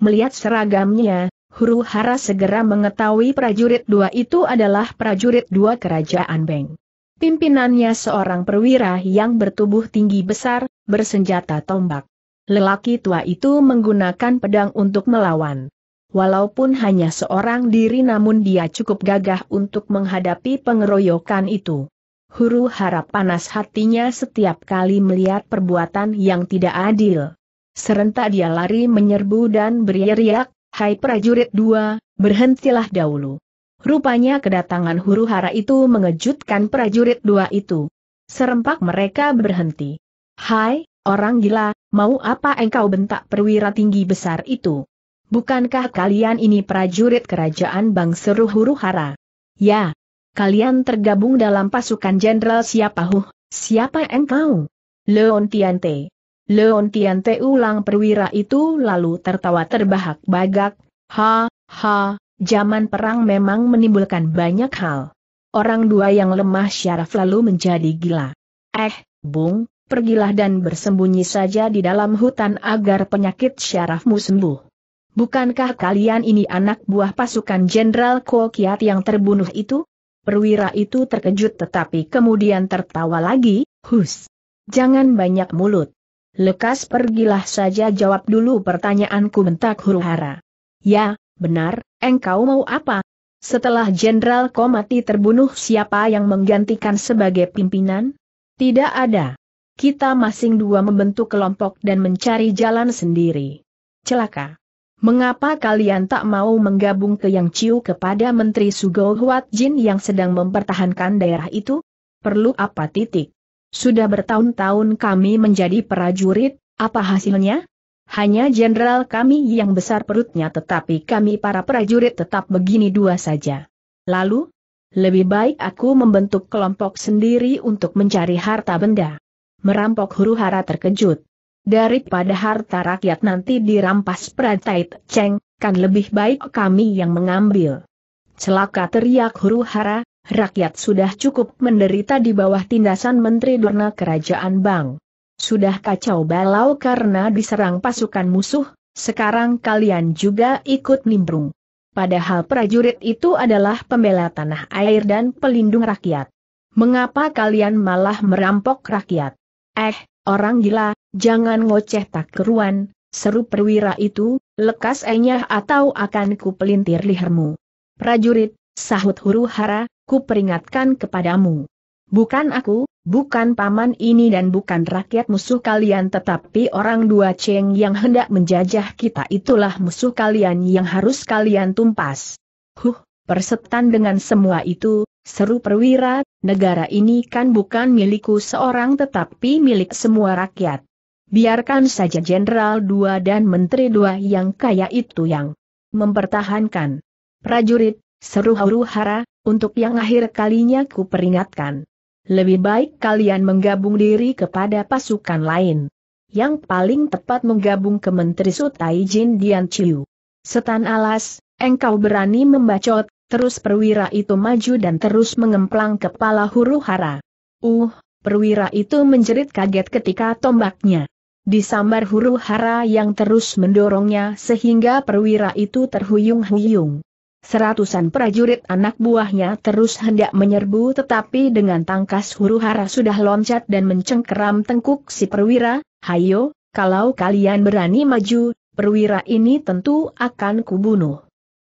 Melihat seragamnya, Huru Hara segera mengetahui prajurit dua itu adalah prajurit dua kerajaan Beng. Pimpinannya seorang perwira yang bertubuh tinggi besar, bersenjata tombak. Lelaki tua itu menggunakan pedang untuk melawan. Walaupun hanya seorang diri namun dia cukup gagah untuk menghadapi pengeroyokan itu. Huru harap panas hatinya setiap kali melihat perbuatan yang tidak adil. Serentak dia lari menyerbu dan beriak Hai prajurit dua, berhentilah dahulu. Rupanya kedatangan huru hara itu mengejutkan prajurit dua itu. Serempak mereka berhenti. Hai, orang gila, mau apa engkau bentak perwira tinggi besar itu? Bukankah kalian ini prajurit kerajaan Bang Seru huru hara? Ya, kalian tergabung dalam pasukan Jenderal siapa huh, siapa engkau? Leon Tiante. Leon Te ulang perwira itu lalu tertawa terbahak-bagak, ha, ha, zaman perang memang menimbulkan banyak hal. Orang dua yang lemah syaraf lalu menjadi gila. Eh, Bung, pergilah dan bersembunyi saja di dalam hutan agar penyakit syarafmu sembuh. Bukankah kalian ini anak buah pasukan Jenderal Kokiat yang terbunuh itu? Perwira itu terkejut tetapi kemudian tertawa lagi, hus. Jangan banyak mulut. Lekas pergilah saja jawab dulu pertanyaanku bentak huru hara. Ya, benar, engkau mau apa? Setelah Jenderal Komati terbunuh siapa yang menggantikan sebagai pimpinan? Tidak ada. Kita masing dua membentuk kelompok dan mencari jalan sendiri. Celaka. Mengapa kalian tak mau menggabung ke Yang Ciu kepada Menteri Sugo Jin yang sedang mempertahankan daerah itu? Perlu apa titik? Sudah bertahun-tahun kami menjadi prajurit, apa hasilnya? Hanya jenderal kami yang besar perutnya tetapi kami para prajurit tetap begini dua saja. Lalu, lebih baik aku membentuk kelompok sendiri untuk mencari harta benda. Merampok huru hara terkejut. Daripada harta rakyat nanti dirampas prajurit, Cheng, kan lebih baik kami yang mengambil. Celaka teriak huru hara, rakyat sudah cukup menderita di bawah tindasan Menteri Dorna Kerajaan Bang. Sudah kacau balau karena diserang pasukan musuh, sekarang kalian juga ikut nimbrung. Padahal prajurit itu adalah pembela tanah air dan pelindung rakyat. Mengapa kalian malah merampok rakyat? Eh, orang gila, jangan ngoceh tak keruan, seru perwira itu, lekas enyah atau akan kupelintir lihermu. Prajurit, sahut huru hara, ku peringatkan kepadamu. Bukan aku, bukan paman ini dan bukan rakyat musuh kalian tetapi orang dua ceng yang hendak menjajah kita itulah musuh kalian yang harus kalian tumpas. Huh, persetan dengan semua itu, seru perwira, negara ini kan bukan milikku seorang tetapi milik semua rakyat. Biarkan saja jenderal dua dan menteri dua yang kaya itu yang mempertahankan. Prajurit, seru huru hara, untuk yang akhir kalinya ku peringatkan. Lebih baik kalian menggabung diri kepada pasukan lain. Yang paling tepat menggabung ke Menteri Sutai Jin Dian Chiu. Setan alas, engkau berani membacot, terus perwira itu maju dan terus mengemplang kepala huru hara. Uh, perwira itu menjerit kaget ketika tombaknya disambar huru hara yang terus mendorongnya sehingga perwira itu terhuyung-huyung. Seratusan prajurit anak buahnya terus hendak menyerbu tetapi dengan tangkas huru hara sudah loncat dan mencengkeram tengkuk si perwira, Hayo, kalau kalian berani maju, perwira ini tentu akan kubunuh.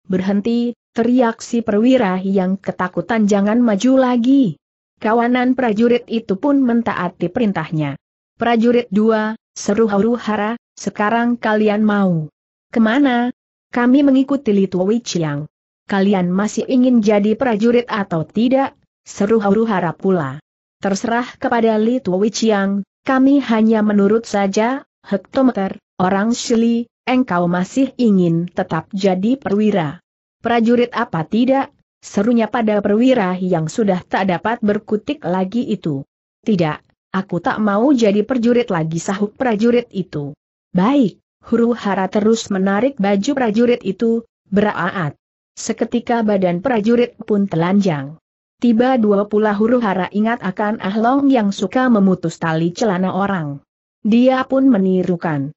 Berhenti, teriak si perwira yang ketakutan jangan maju lagi. Kawanan prajurit itu pun mentaati perintahnya. Prajurit dua, seru huru hara, sekarang kalian mau. Kemana? Kami mengikuti Litwa Wichiang kalian masih ingin jadi prajurit atau tidak? Seru Hauru harap pula. Terserah kepada Li Tuowichiang, kami hanya menurut saja, hektometer, orang Shili, engkau masih ingin tetap jadi perwira. Prajurit apa tidak? Serunya pada perwira yang sudah tak dapat berkutik lagi itu. Tidak, aku tak mau jadi prajurit lagi sahuk prajurit itu. Baik, huru hara terus menarik baju prajurit itu, beraat. Seketika badan prajurit pun telanjang. Tiba dua pula huru hara ingat akan Ahlong yang suka memutus tali celana orang. Dia pun menirukan.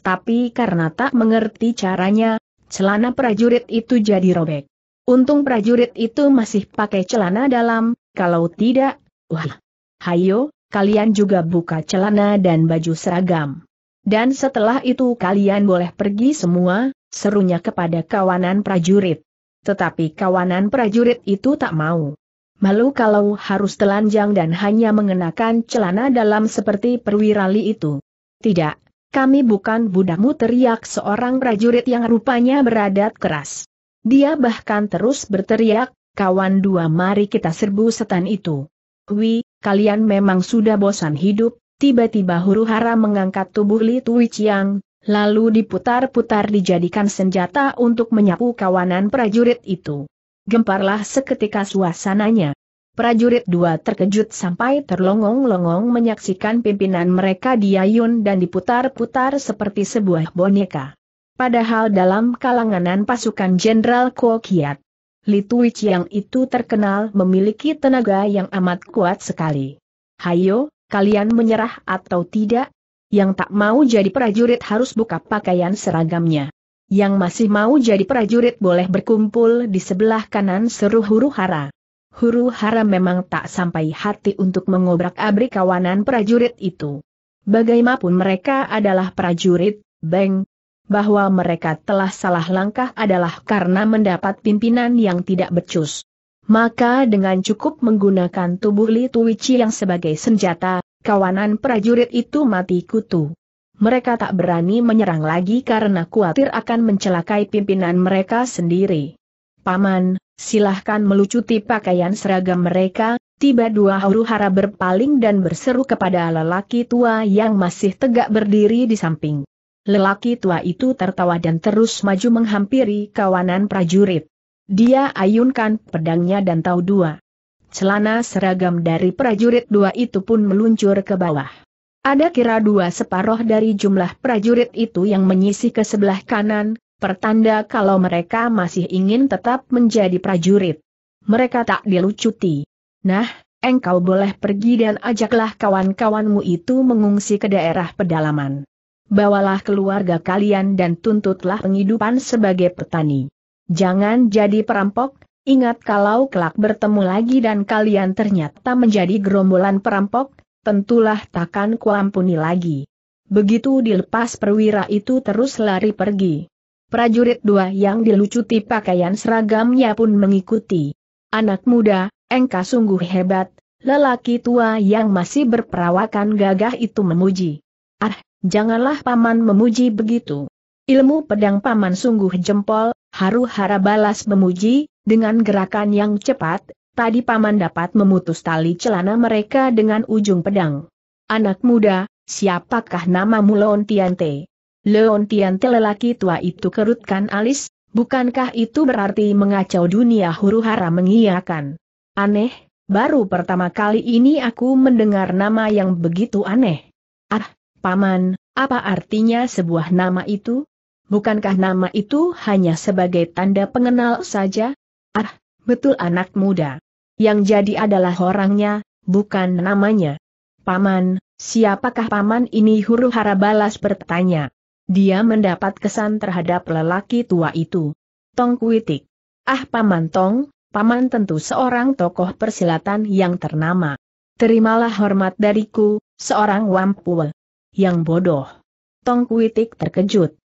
Tapi karena tak mengerti caranya, celana prajurit itu jadi robek. Untung prajurit itu masih pakai celana dalam, kalau tidak, wah. Hayo, kalian juga buka celana dan baju seragam. Dan setelah itu kalian boleh pergi semua, serunya kepada kawanan prajurit. Tetapi kawanan prajurit itu tak mau. Malu kalau harus telanjang dan hanya mengenakan celana dalam seperti perwirali itu. Tidak, kami bukan budakmu teriak seorang prajurit yang rupanya beradat keras. Dia bahkan terus berteriak, kawan dua mari kita serbu setan itu. Wi, kalian memang sudah bosan hidup, tiba-tiba huru hara mengangkat tubuh Li Tui Chiang, lalu diputar-putar dijadikan senjata untuk menyapu kawanan prajurit itu. Gemparlah seketika suasananya. Prajurit dua terkejut sampai terlongong-longong menyaksikan pimpinan mereka diayun dan diputar-putar seperti sebuah boneka. Padahal dalam kalanganan pasukan Jenderal Kokiat, Litwich yang itu terkenal memiliki tenaga yang amat kuat sekali. Hayo, kalian menyerah atau tidak? Yang tak mau jadi prajurit harus buka pakaian seragamnya. Yang masih mau jadi prajurit boleh berkumpul di sebelah kanan seru huru hara. Huru hara memang tak sampai hati untuk mengobrak-abrik kawanan prajurit itu. Bagaimanapun mereka adalah prajurit, Beng, bahwa mereka telah salah langkah adalah karena mendapat pimpinan yang tidak becus. Maka dengan cukup menggunakan tubuh Li Tuwici yang sebagai senjata, kawanan prajurit itu mati kutu. Mereka tak berani menyerang lagi karena khawatir akan mencelakai pimpinan mereka sendiri. Paman, silahkan melucuti pakaian seragam mereka, tiba dua huru-hara berpaling dan berseru kepada lelaki tua yang masih tegak berdiri di samping. Lelaki tua itu tertawa dan terus maju menghampiri kawanan prajurit. Dia ayunkan pedangnya dan tahu dua celana seragam dari prajurit dua itu pun meluncur ke bawah. Ada kira dua separoh dari jumlah prajurit itu yang menyisih ke sebelah kanan, pertanda kalau mereka masih ingin tetap menjadi prajurit. Mereka tak dilucuti. Nah, engkau boleh pergi dan ajaklah kawan-kawanmu itu mengungsi ke daerah pedalaman. Bawalah keluarga kalian dan tuntutlah penghidupan sebagai petani. Jangan jadi perampok, Ingat kalau kelak bertemu lagi dan kalian ternyata menjadi gerombolan perampok, tentulah takkan kuampuni lagi. Begitu dilepas perwira itu terus lari pergi. Prajurit dua yang dilucuti pakaian seragamnya pun mengikuti. Anak muda, engkau sungguh hebat, lelaki tua yang masih berperawakan gagah itu memuji. Ah, janganlah paman memuji begitu. Ilmu pedang paman sungguh jempol, Haru Hara balas memuji, dengan gerakan yang cepat, tadi paman dapat memutus tali celana mereka dengan ujung pedang. Anak muda, siapakah namamu Leon Tiante? Leon Tiante lelaki tua itu kerutkan alis, bukankah itu berarti mengacau dunia huru hara mengiyakan? Aneh, baru pertama kali ini aku mendengar nama yang begitu aneh. Ah, paman, apa artinya sebuah nama itu? bukankah nama itu hanya sebagai tanda pengenal saja? Ah, betul anak muda. Yang jadi adalah orangnya, bukan namanya. Paman, siapakah paman ini huru hara balas bertanya. Dia mendapat kesan terhadap lelaki tua itu. Tong Kuitik. Ah paman Tong, paman tentu seorang tokoh persilatan yang ternama. Terimalah hormat dariku, seorang wampul. Yang bodoh. Tong Kuitik terkejut.